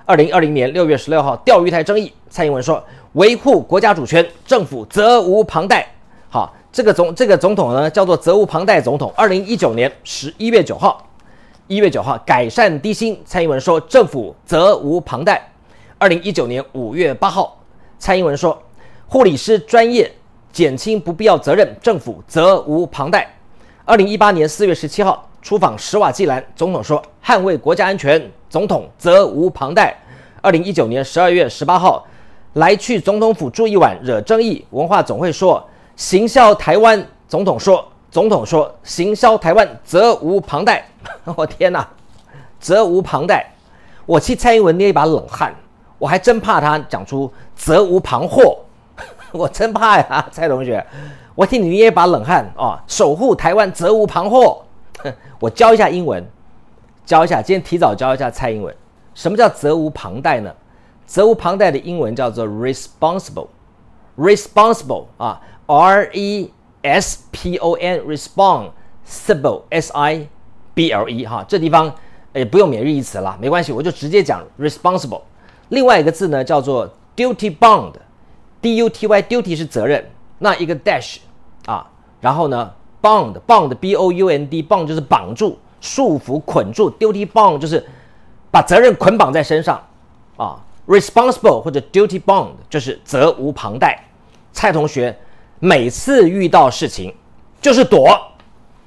二零二零年六月十六号，钓鱼台争议，蔡英文说：“维护国家主权，政府责无旁贷。”好，这个总这个总统呢，叫做“责无旁贷”总统。二零一九年十一月九号。一月九号，改善低薪，蔡英文说：“政府责无旁贷。”二零一九年五月八号，蔡英文说：“护理师专业减轻不必要责任，政府责无旁贷。”二零一八年四月十七号，出访斯瓦季兰，总统说：“捍卫国家安全，总统责无旁贷。”二零一九年十二月十八号，来去总统府住一晚惹争议，文化总会说：“行孝台湾。”总统说。总统说：“行销台湾，责无旁贷。”我天哪，责无旁贷！我替蔡英文捏一把冷汗。我还真怕他讲出“责无旁贷，我真怕呀，蔡同学，我替你捏一把冷汗啊！守护台湾，责无旁获。我教一下英文，教一下，今天提早教一下蔡英文，什么叫“责无旁贷”呢？“责无旁贷”的英文叫做 “responsible”，“responsible” 啊，R-E。S P O N respond, s i b l e S I B L E 哈，这地方诶不用免日一词了，没关系，我就直接讲 responsible。另外一个字呢叫做 duty bound, D U T Y duty 是责任，那一个 dash 啊，然后呢 bound bound B O U N D bound 就是绑住、束缚、捆住，duty bound 就是把责任捆绑在身上啊。responsible 或者 duty bound 就是责无旁贷。蔡同学。每次遇到事情，就是躲，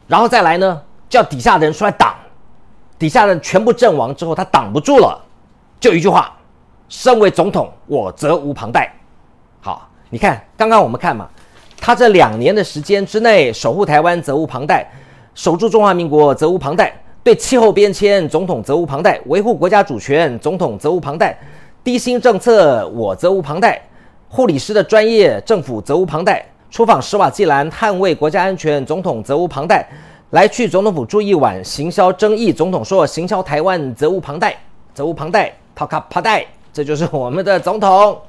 然后再来呢，叫底下的人出来挡，底下的全部阵亡之后，他挡不住了，就一句话：，身为总统，我责无旁贷。好，你看刚刚我们看嘛，他这两年的时间之内，守护台湾责无旁贷，守住中华民国责无旁贷，对气候变迁总统责无旁贷，维护国家主权总统责无旁贷，低薪政策我责无旁贷，护理师的专业政府责无旁贷。出访施瓦济兰捍卫国家安全，总统责无旁贷。来去总统府住一晚，行销争议。总统说行销台湾责无旁贷，责无旁贷，套卡趴贷，这就是我们的总统。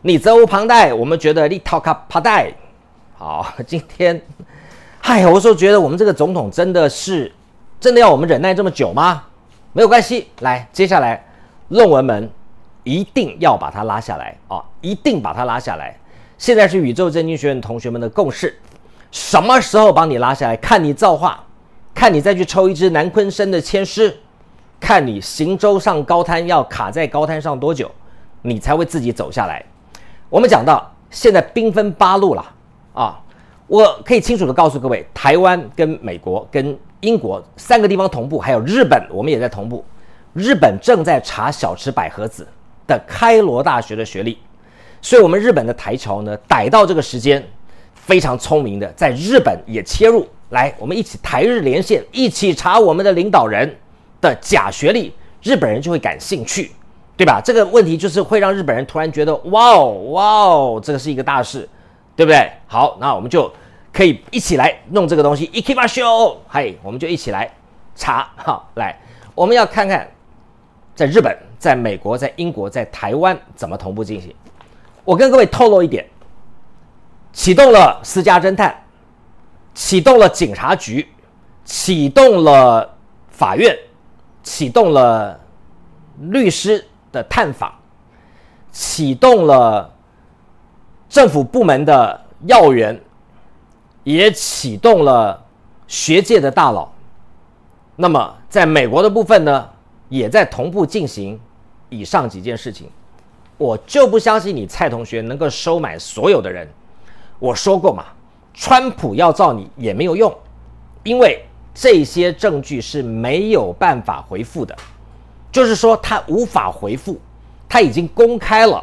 你责无旁贷，我们觉得你套卡趴贷。好，今天，哎，我说觉得我们这个总统真的是，真的要我们忍耐这么久吗？没有关系，来，接下来，论文门一定要把他拉下来啊，一定把他拉下来。现在是宇宙真经学院同学们的共识，什么时候把你拉下来？看你造化，看你再去抽一只南昆生的千师，看你行舟上高滩要卡在高滩上多久，你才会自己走下来。我们讲到现在兵分八路了，啊，我可以清楚的告诉各位，台湾跟美国跟英国三个地方同步，还有日本，我们也在同步。日本正在查小池百合子的开罗大学的学历。所以，我们日本的台侨呢，逮到这个时间，非常聪明的，在日本也切入来，我们一起台日连线，一起查我们的领导人的假学历，日本人就会感兴趣，对吧？这个问题就是会让日本人突然觉得，哇哦，哇哦，这个是一个大事，对不对？好，那我们就可以一起来弄这个东西，一 kick b o 嗨，我们就一起来查，哈，来，我们要看看在日本、在美国、在英国、在台湾怎么同步进行。我跟各位透露一点：启动了私家侦探，启动了警察局，启动了法院，启动了律师的探访，启动了政府部门的要员，也启动了学界的大佬。那么，在美国的部分呢，也在同步进行以上几件事情。我就不相信你蔡同学能够收买所有的人。我说过嘛，川普要造你也没有用，因为这些证据是没有办法回复的，就是说他无法回复，他已经公开了。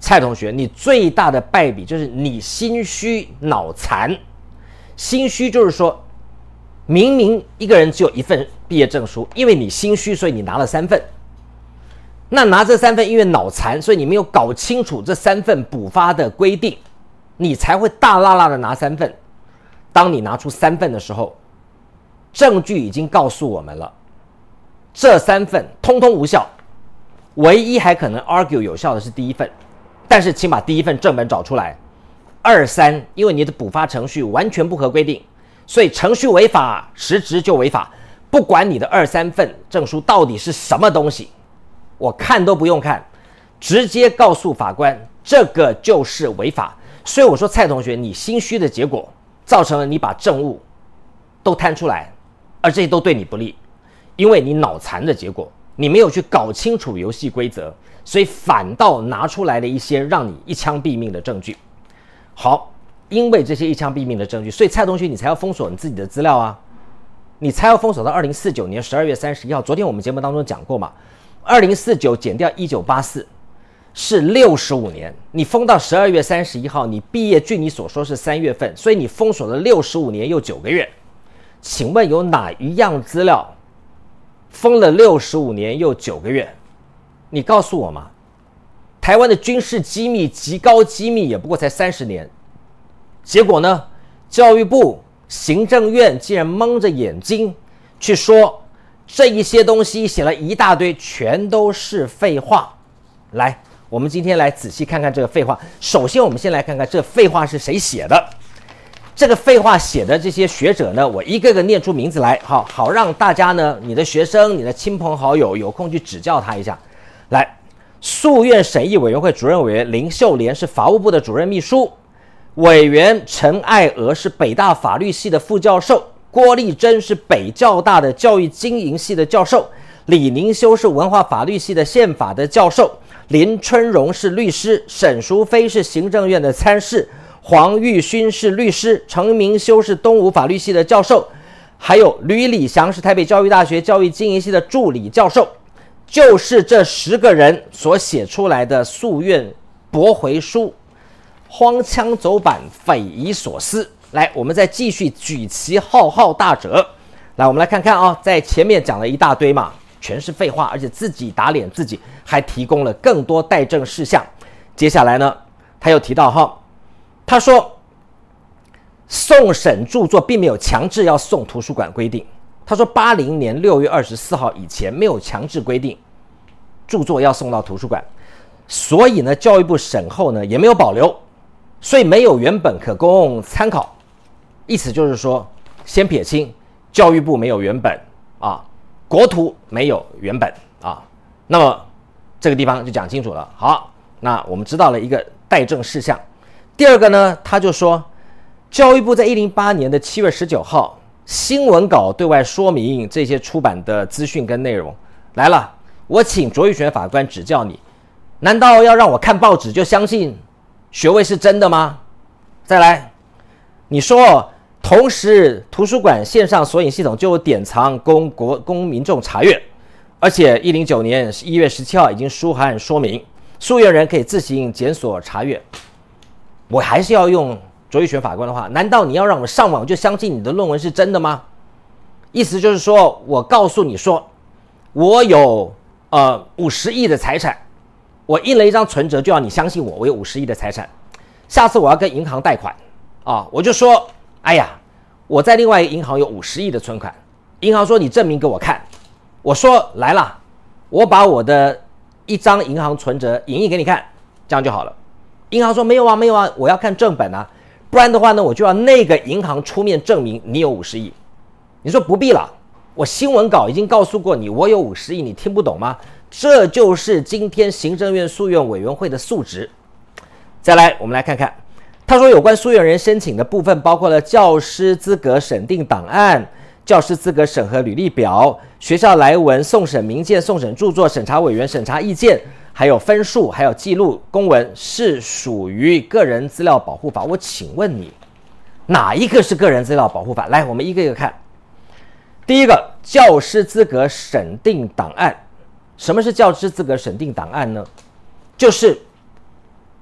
蔡同学，你最大的败笔就是你心虚脑残。心虚就是说，明明一个人只有一份毕业证书，因为你心虚，所以你拿了三份。那拿这三份，因为脑残，所以你没有搞清楚这三份补发的规定，你才会大拉拉的拿三份。当你拿出三份的时候，证据已经告诉我们了，这三份通通无效。唯一还可能 argue 有效的是第一份，但是请把第一份正本找出来。二三，因为你的补发程序完全不合规定，所以程序违法，实质就违法。不管你的二三份证书到底是什么东西。我看都不用看，直接告诉法官，这个就是违法。所以我说蔡同学，你心虚的结果造成了你把证物都摊出来，而这些都对你不利，因为你脑残的结果，你没有去搞清楚游戏规则，所以反倒拿出来了一些让你一枪毙命的证据。好，因为这些一枪毙命的证据，所以蔡同学你才要封锁你自己的资料啊，你才要封锁到二零四九年十二月三十一号。昨天我们节目当中讲过嘛。二零四九减掉一九八四，是六十五年。你封到十二月三十一号，你毕业据你所说是三月份，所以你封锁了六十五年又九个月。请问有哪一样资料封了六十五年又九个月？你告诉我嘛。台湾的军事机密极高机密也不过才三十年，结果呢？教育部、行政院竟然蒙着眼睛去说。这一些东西写了一大堆，全都是废话。来，我们今天来仔细看看这个废话。首先，我们先来看看这废话是谁写的。这个废话写的这些学者呢，我一个个念出名字来，好好让大家呢，你的学生、你的亲朋好友有空去指教他一下。来，诉愿审议委员会主任委员林秀莲是法务部的主任秘书，委员陈爱娥是北大法律系的副教授。郭丽珍是北教大的教育经营系的教授，李宁修是文化法律系的宪法的教授，林春荣是律师，沈淑飞是行政院的参事，黄玉勋是律师，程明修是东吴法律系的教授，还有吕礼祥是台北教育大学教育经营系的助理教授，就是这十个人所写出来的诉愿驳回书，荒腔走板，匪夷所思。来，我们再继续举旗浩浩大者。来，我们来看看啊，在前面讲了一大堆嘛，全是废话，而且自己打脸，自己还提供了更多待证事项。接下来呢，他又提到哈，他说送审著作并没有强制要送图书馆规定。他说八零年六月二十四号以前没有强制规定著作要送到图书馆，所以呢，教育部审后呢也没有保留，所以没有原本可供参考。意思就是说，先撇清，教育部没有原本啊，国土没有原本啊，那么这个地方就讲清楚了。好，那我们知道了一个待证事项。第二个呢，他就说，教育部在一零八年的七月十九号新闻稿对外说明这些出版的资讯跟内容来了。我请卓玉泉法官指教你，难道要让我看报纸就相信学位是真的吗？再来，你说。同时，图书馆线上索引系统就有典藏供国供民众查阅，而且一零九年一月十七号已经书函说明，书愿人可以自行检索查阅。我还是要用卓一泉法官的话：，难道你要让我上网就相信你的论文是真的吗？意思就是说我告诉你说，我有呃五十亿的财产，我印了一张存折就要你相信我有五十亿的财产，下次我要跟银行贷款，啊，我就说。哎呀，我在另外一个银行有五十亿的存款，银行说你证明给我看，我说来了，我把我的一张银行存折影印给你看，这样就好了。银行说没有啊，没有啊，我要看正本啊，不然的话呢，我就要那个银行出面证明你有五十亿。你说不必了，我新闻稿已经告诉过你，我有五十亿，你听不懂吗？这就是今天行政院诉愿委员会的素值。再来，我们来看看。他说，有关申请人申请的部分，包括了教师资格审定档案、教师资格审核履历表、学校来文送审名件、送审著作审查委员审查意见，还有分数，还有记录公文，是属于个人资料保护法。我请问你，哪一个是个人资料保护法？来，我们一个一个看。第一个，教师资格审定档案，什么是教师资格审定档案呢？就是。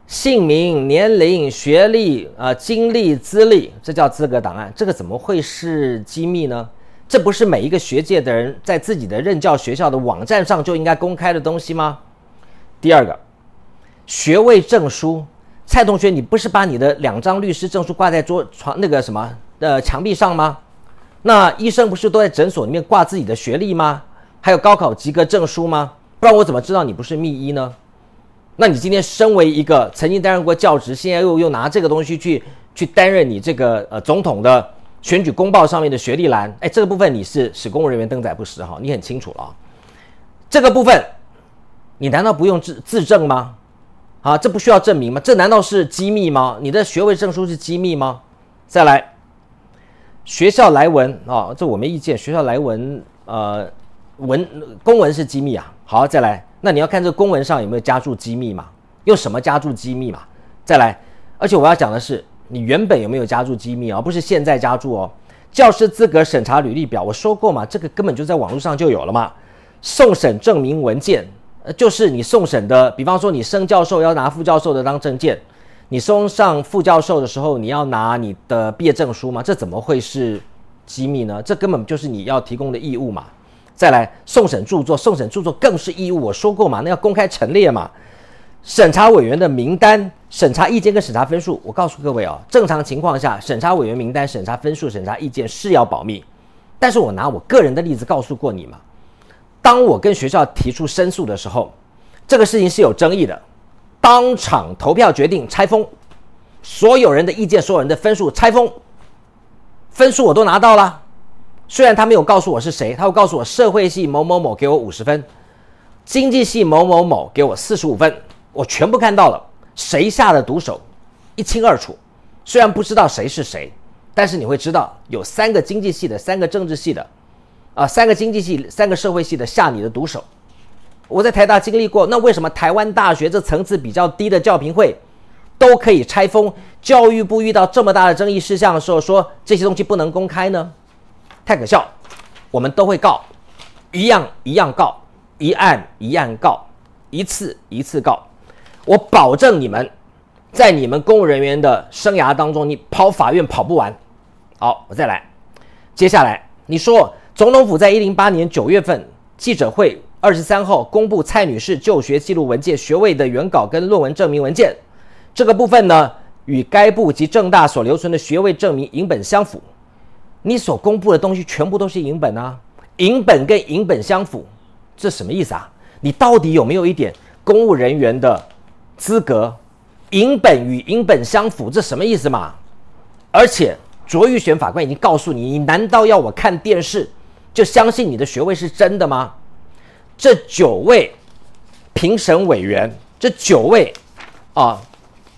姓名、年龄、学历啊、经历、资历，这叫资格档案。这个怎么会是机密呢？这不是每一个学界的人在自己的任教学校的网站上就应该公开的东西吗？第二个，学位证书，蔡同学，你不是把你的两张律师证书挂在桌床那个什么呃墙壁上吗？那医生不是都在诊所里面挂自己的学历吗？还有高考及格证书吗？不然我怎么知道你不是密医呢？那你今天身为一个曾经担任过教职，现在又又拿这个东西去去担任你这个呃总统的选举公报上面的学历栏，哎，这个部分你是使公务人员登载不实哈，你很清楚了这个部分你难道不用自自证吗？啊，这不需要证明吗？这难道是机密吗？你的学位证书是机密吗？再来，学校来文啊，这我没意见，学校来文啊。文公文是机密啊！好，再来，那你要看这公文上有没有加注机密嘛？用什么加注机密嘛？再来，而且我要讲的是，你原本有没有加注机密啊？不是现在加注哦。教师资格审查履历表，我说过嘛，这个根本就在网络上就有了嘛。送审证明文件，呃，就是你送审的，比方说你升教授要拿副教授的当证件，你送上副教授的时候，你要拿你的毕业证书嘛？这怎么会是机密呢？这根本就是你要提供的义务嘛。再来送审著作，送审著作更是义务。我说过嘛，那要公开陈列嘛。审查委员的名单、审查意见跟审查分数，我告诉各位哦，正常情况下，审查委员名单、审查分数、审查意见是要保密。但是我拿我个人的例子告诉过你嘛，当我跟学校提出申诉的时候，这个事情是有争议的，当场投票决定拆封，所有人的意见、所有人的分数拆封，分数我都拿到了。虽然他没有告诉我是谁，他会告诉我社会系某某某给我五十分，经济系某某某给我四十五分，我全部看到了，谁下的毒手一清二楚。虽然不知道谁是谁，但是你会知道有三个经济系的，三个政治系的，啊，三个经济系三个社会系的下你的毒手。我在台大经历过，那为什么台湾大学这层次比较低的教评会都可以拆封？教育部遇到这么大的争议事项的时候，说这些东西不能公开呢？太可笑，我们都会告，一样一样告，一案一案告，一次一次告。我保证你们，在你们公务人员的生涯当中，你跑法院跑不完。好，我再来。接下来你说，总统府在一零八年九月份记者会二十三号公布蔡女士就学记录文件、学位的原稿跟论文证明文件，这个部分呢，与该部及政大所留存的学位证明影本相符。你所公布的东西全部都是银本啊，银本跟银本相符，这什么意思啊？你到底有没有一点公务人员的资格？银本与银本相符，这什么意思嘛？而且卓玉璇法官已经告诉你，你难道要我看电视就相信你的学位是真的吗？这九位评审委员，这九位啊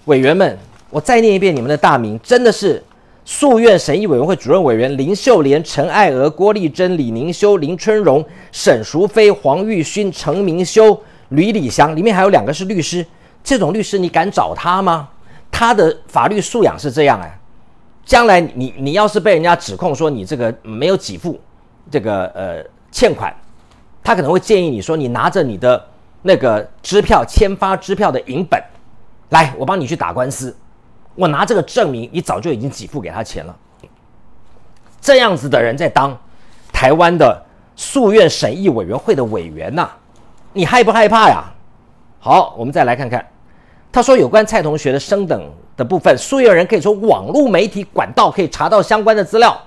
委员们，我再念一遍你们的大名，真的是。诉愿审议委员会主任委员林秀莲、陈爱娥、郭丽珍、李明修、林春荣、沈淑妃、黄玉勋、陈明修、吕礼祥，里面还有两个是律师。这种律师，你敢找他吗？他的法律素养是这样哎。将来你你要是被人家指控说你这个没有给付这个呃欠款，他可能会建议你说你拿着你的那个支票签发支票的银本来，我帮你去打官司。我拿这个证明，你早就已经给付给他钱了。这样子的人在当台湾的诉愿审议委员会的委员呐，你害不害怕呀？好，我们再来看看，他说有关蔡同学的升等的部分，诉愿人可以从网络媒体管道可以查到相关的资料。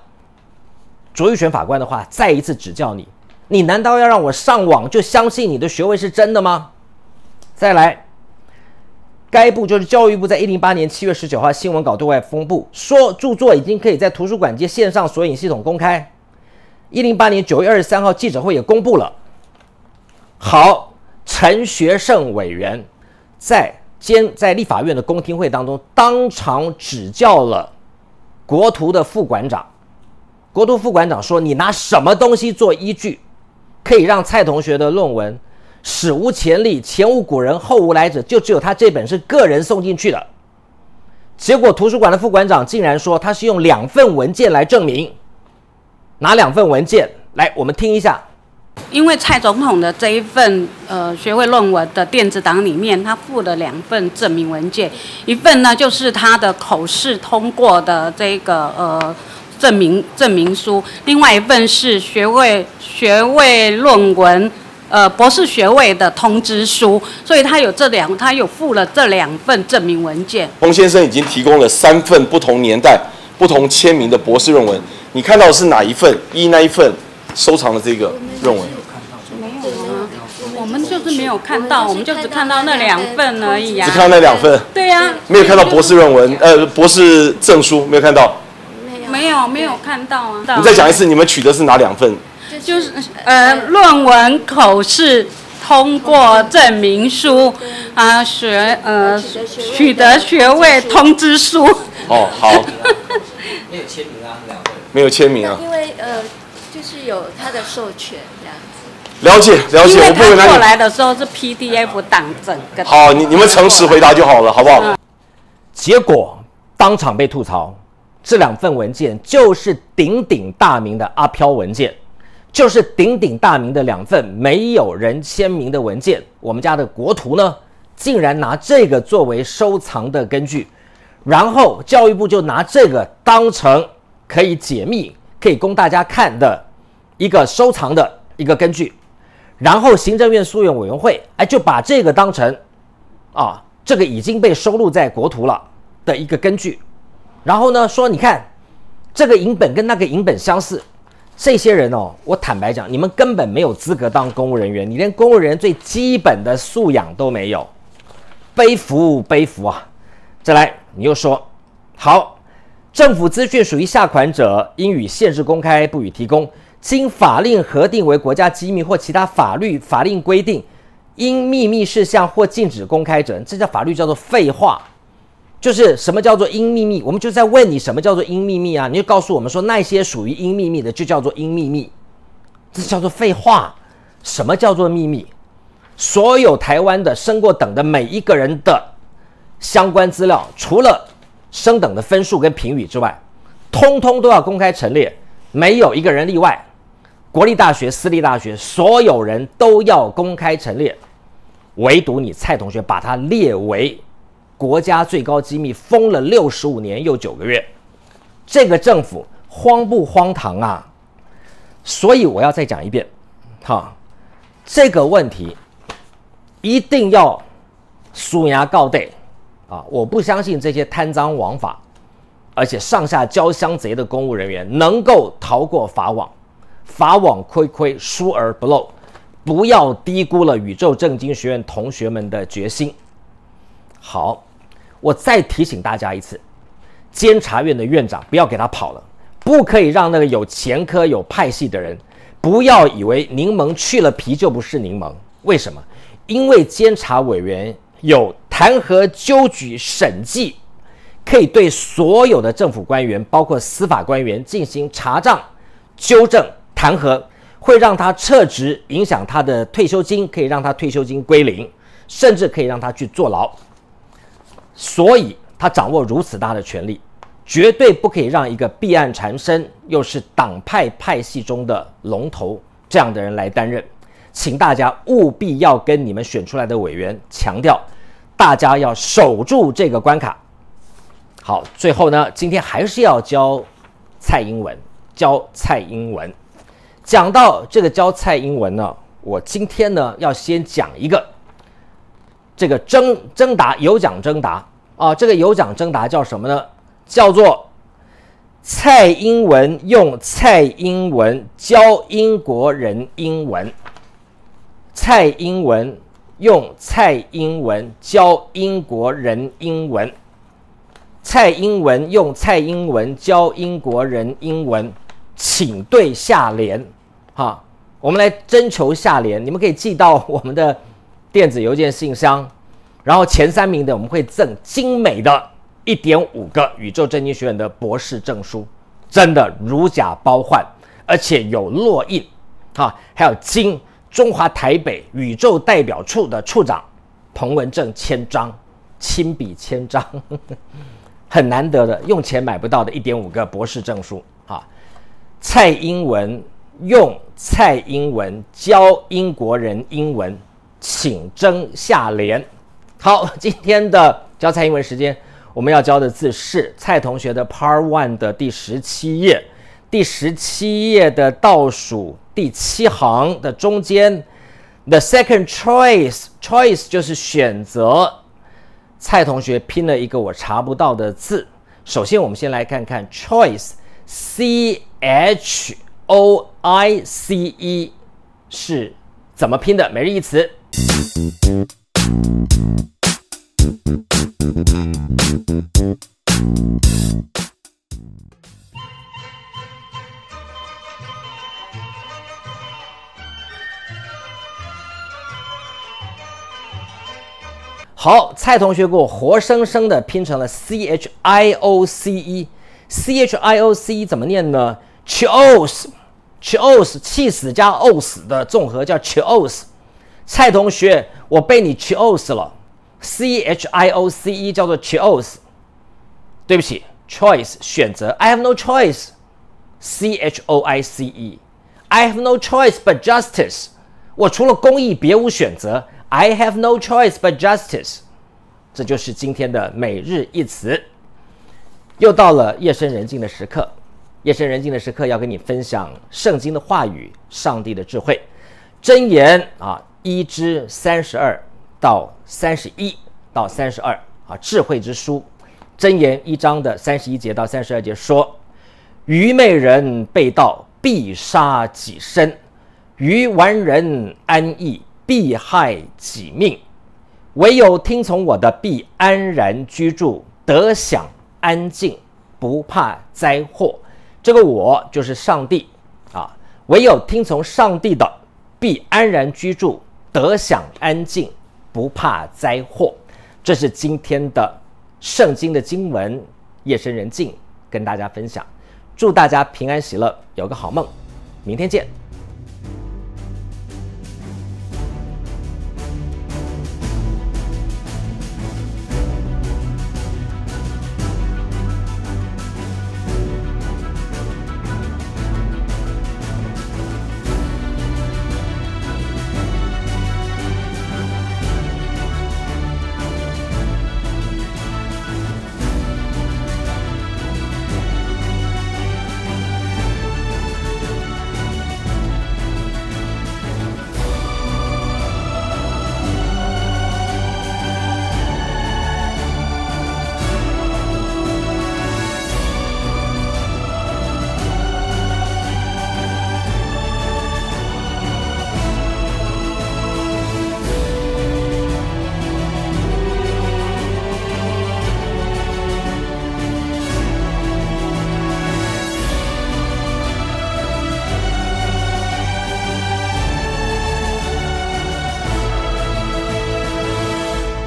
卓玉泉法官的话再一次指教你，你难道要让我上网就相信你的学位是真的吗？再来。该部就是教育部，在一零八年七月十九号新闻稿对外公布，说著作已经可以在图书馆借线上索引系统公开。一零八年九月二十三号记者会也公布了。好，陈学圣委员在监在立法院的公听会当中，当场指教了国图的副馆长。国图副馆长说：“你拿什么东西做依据，可以让蔡同学的论文？”史无前例，前无古人，后无来者，就只有他这本是个人送进去的。结果图书馆的副馆长竟然说他是用两份文件来证明。拿两份文件来，我们听一下。因为蔡总统的这一份呃学位论文的电子档里面，他附了两份证明文件，一份呢就是他的口试通过的这个呃证明证明书，另外一份是学位学位论文。呃，博士学位的通知书，所以他有这两，他有附了这两份证明文件。洪先生已经提供了三份不同年代、不同签名的博士论文，你看到的是哪一份？一那一份收藏的这个论文？没有啊，我们就是没有看到，我们就只看到那两份而已呀。只看到那两份。对呀，没有看到博士论文，呃，博士证书没有看到。没有，没有看到啊。你再讲一次，你们取的是哪两份？就是呃论文口试通过证明书啊学呃取得学位通知书哦好 没有签名啊两位没有签名啊因为呃就是有他的授权这样了解了解我不会答。过来的时候是 PDF 档整个好你你们诚实回答就好了好不好？结果当场被吐槽这两份文件就是鼎鼎大名的阿飘文件。就是鼎鼎大名的两份没有人签名的文件，我们家的国图呢，竟然拿这个作为收藏的根据，然后教育部就拿这个当成可以解密、可以供大家看的一个收藏的一个根据，然后行政院溯源委员会哎就把这个当成啊这个已经被收录在国图了的一个根据，然后呢说你看这个影本跟那个影本相似。这些人哦，我坦白讲，你们根本没有资格当公务人员，你连公务人员最基本的素养都没有，背服背服啊！再来，你又说，好，政府资讯属于下款者应予限制公开不予提供，经法令核定为国家机密或其他法律法令规定，因秘密事项或禁止公开者，这叫法律叫做废话。就是什么叫做阴秘密？我们就在问你什么叫做阴秘密啊！你就告诉我们说那些属于阴秘密的就叫做阴秘密，这叫做废话。什么叫做秘密？所有台湾的升过等的每一个人的相关资料，除了升等的分数跟评语之外，通通都要公开陈列，没有一个人例外。国立大学、私立大学，所有人都要公开陈列，唯独你蔡同学把它列为。国家最高机密封了六十五年又九个月，这个政府荒不荒唐啊？所以我要再讲一遍，哈，这个问题一定要数牙告对啊！我不相信这些贪赃枉法，而且上下交相贼的公务人员能够逃过法网，法网恢恢，疏而不漏。不要低估了宇宙正经学院同学们的决心。好。我再提醒大家一次，监察院的院长不要给他跑了，不可以让那个有前科、有派系的人。不要以为柠檬去了皮就不是柠檬。为什么？因为监察委员有弹劾、纠举、审计，可以对所有的政府官员，包括司法官员进行查账、纠正、弹劾，会让他撤职，影响他的退休金，可以让他退休金归零，甚至可以让他去坐牢。所以他掌握如此大的权力，绝对不可以让一个弊案缠身，又是党派派系中的龙头这样的人来担任。请大家务必要跟你们选出来的委员强调，大家要守住这个关卡。好，最后呢，今天还是要教蔡英文，教蔡英文。讲到这个教蔡英文呢，我今天呢要先讲一个这个征征答，有奖征答。啊，这个有奖征答叫什么呢？叫做蔡英文用蔡英文教英国人英文。蔡英文用蔡英文教英国人英文。蔡英文用蔡英文教英国人英文，请对下联。哈，我们来征求下联，你们可以寄到我们的电子邮件信箱。然后前三名的我们会赠精美的一点五个宇宙真经学院的博士证书，真的如假包换，而且有落印，哈，还有经中华台北宇宙代表处的处长彭文正签章，亲笔签章，很难得的，用钱买不到的一点五个博士证书，哈。蔡英文用蔡英文教英国人英文，请争下联。好，今天的教蔡英文时间，我们要教的字是蔡同学的 Part One 的第十七页，第十七页的倒数第七行的中间，The second choice，choice 就是选择。蔡同学拼了一个我查不到的字。首先，我们先来看看 choice，C H O I C E 是怎么拼的。每日一词。好，蔡同学给我活生生的拼成了 C H I O C E，C H I O C E 怎么念呢 c h o o s e c h o o s e 死加 o s 的综合叫 choose。蔡同学，我被你 chose 了，c h i o c e 叫做 chose，对不起，choice 选择，I have no choice，c h o i c e，I have no choice but justice，我除了公益别无选择，I have no choice but justice，这就是今天的每日一词。又到了夜深人静的时刻，夜深人静的时刻要跟你分享圣经的话语，上帝的智慧，箴言啊。一至三十二到三十一到三十二啊，《智慧之书》箴言一章的三十一节到三十二节说：“愚昧人被盗，必杀己身；愚顽人安逸，必害己命。唯有听从我的，必安然居住，得享安静，不怕灾祸。”这个我就是上帝啊！唯有听从上帝的，必安然居住。得享安静，不怕灾祸，这是今天的圣经的经文。夜深人静，跟大家分享，祝大家平安喜乐，有个好梦，明天见。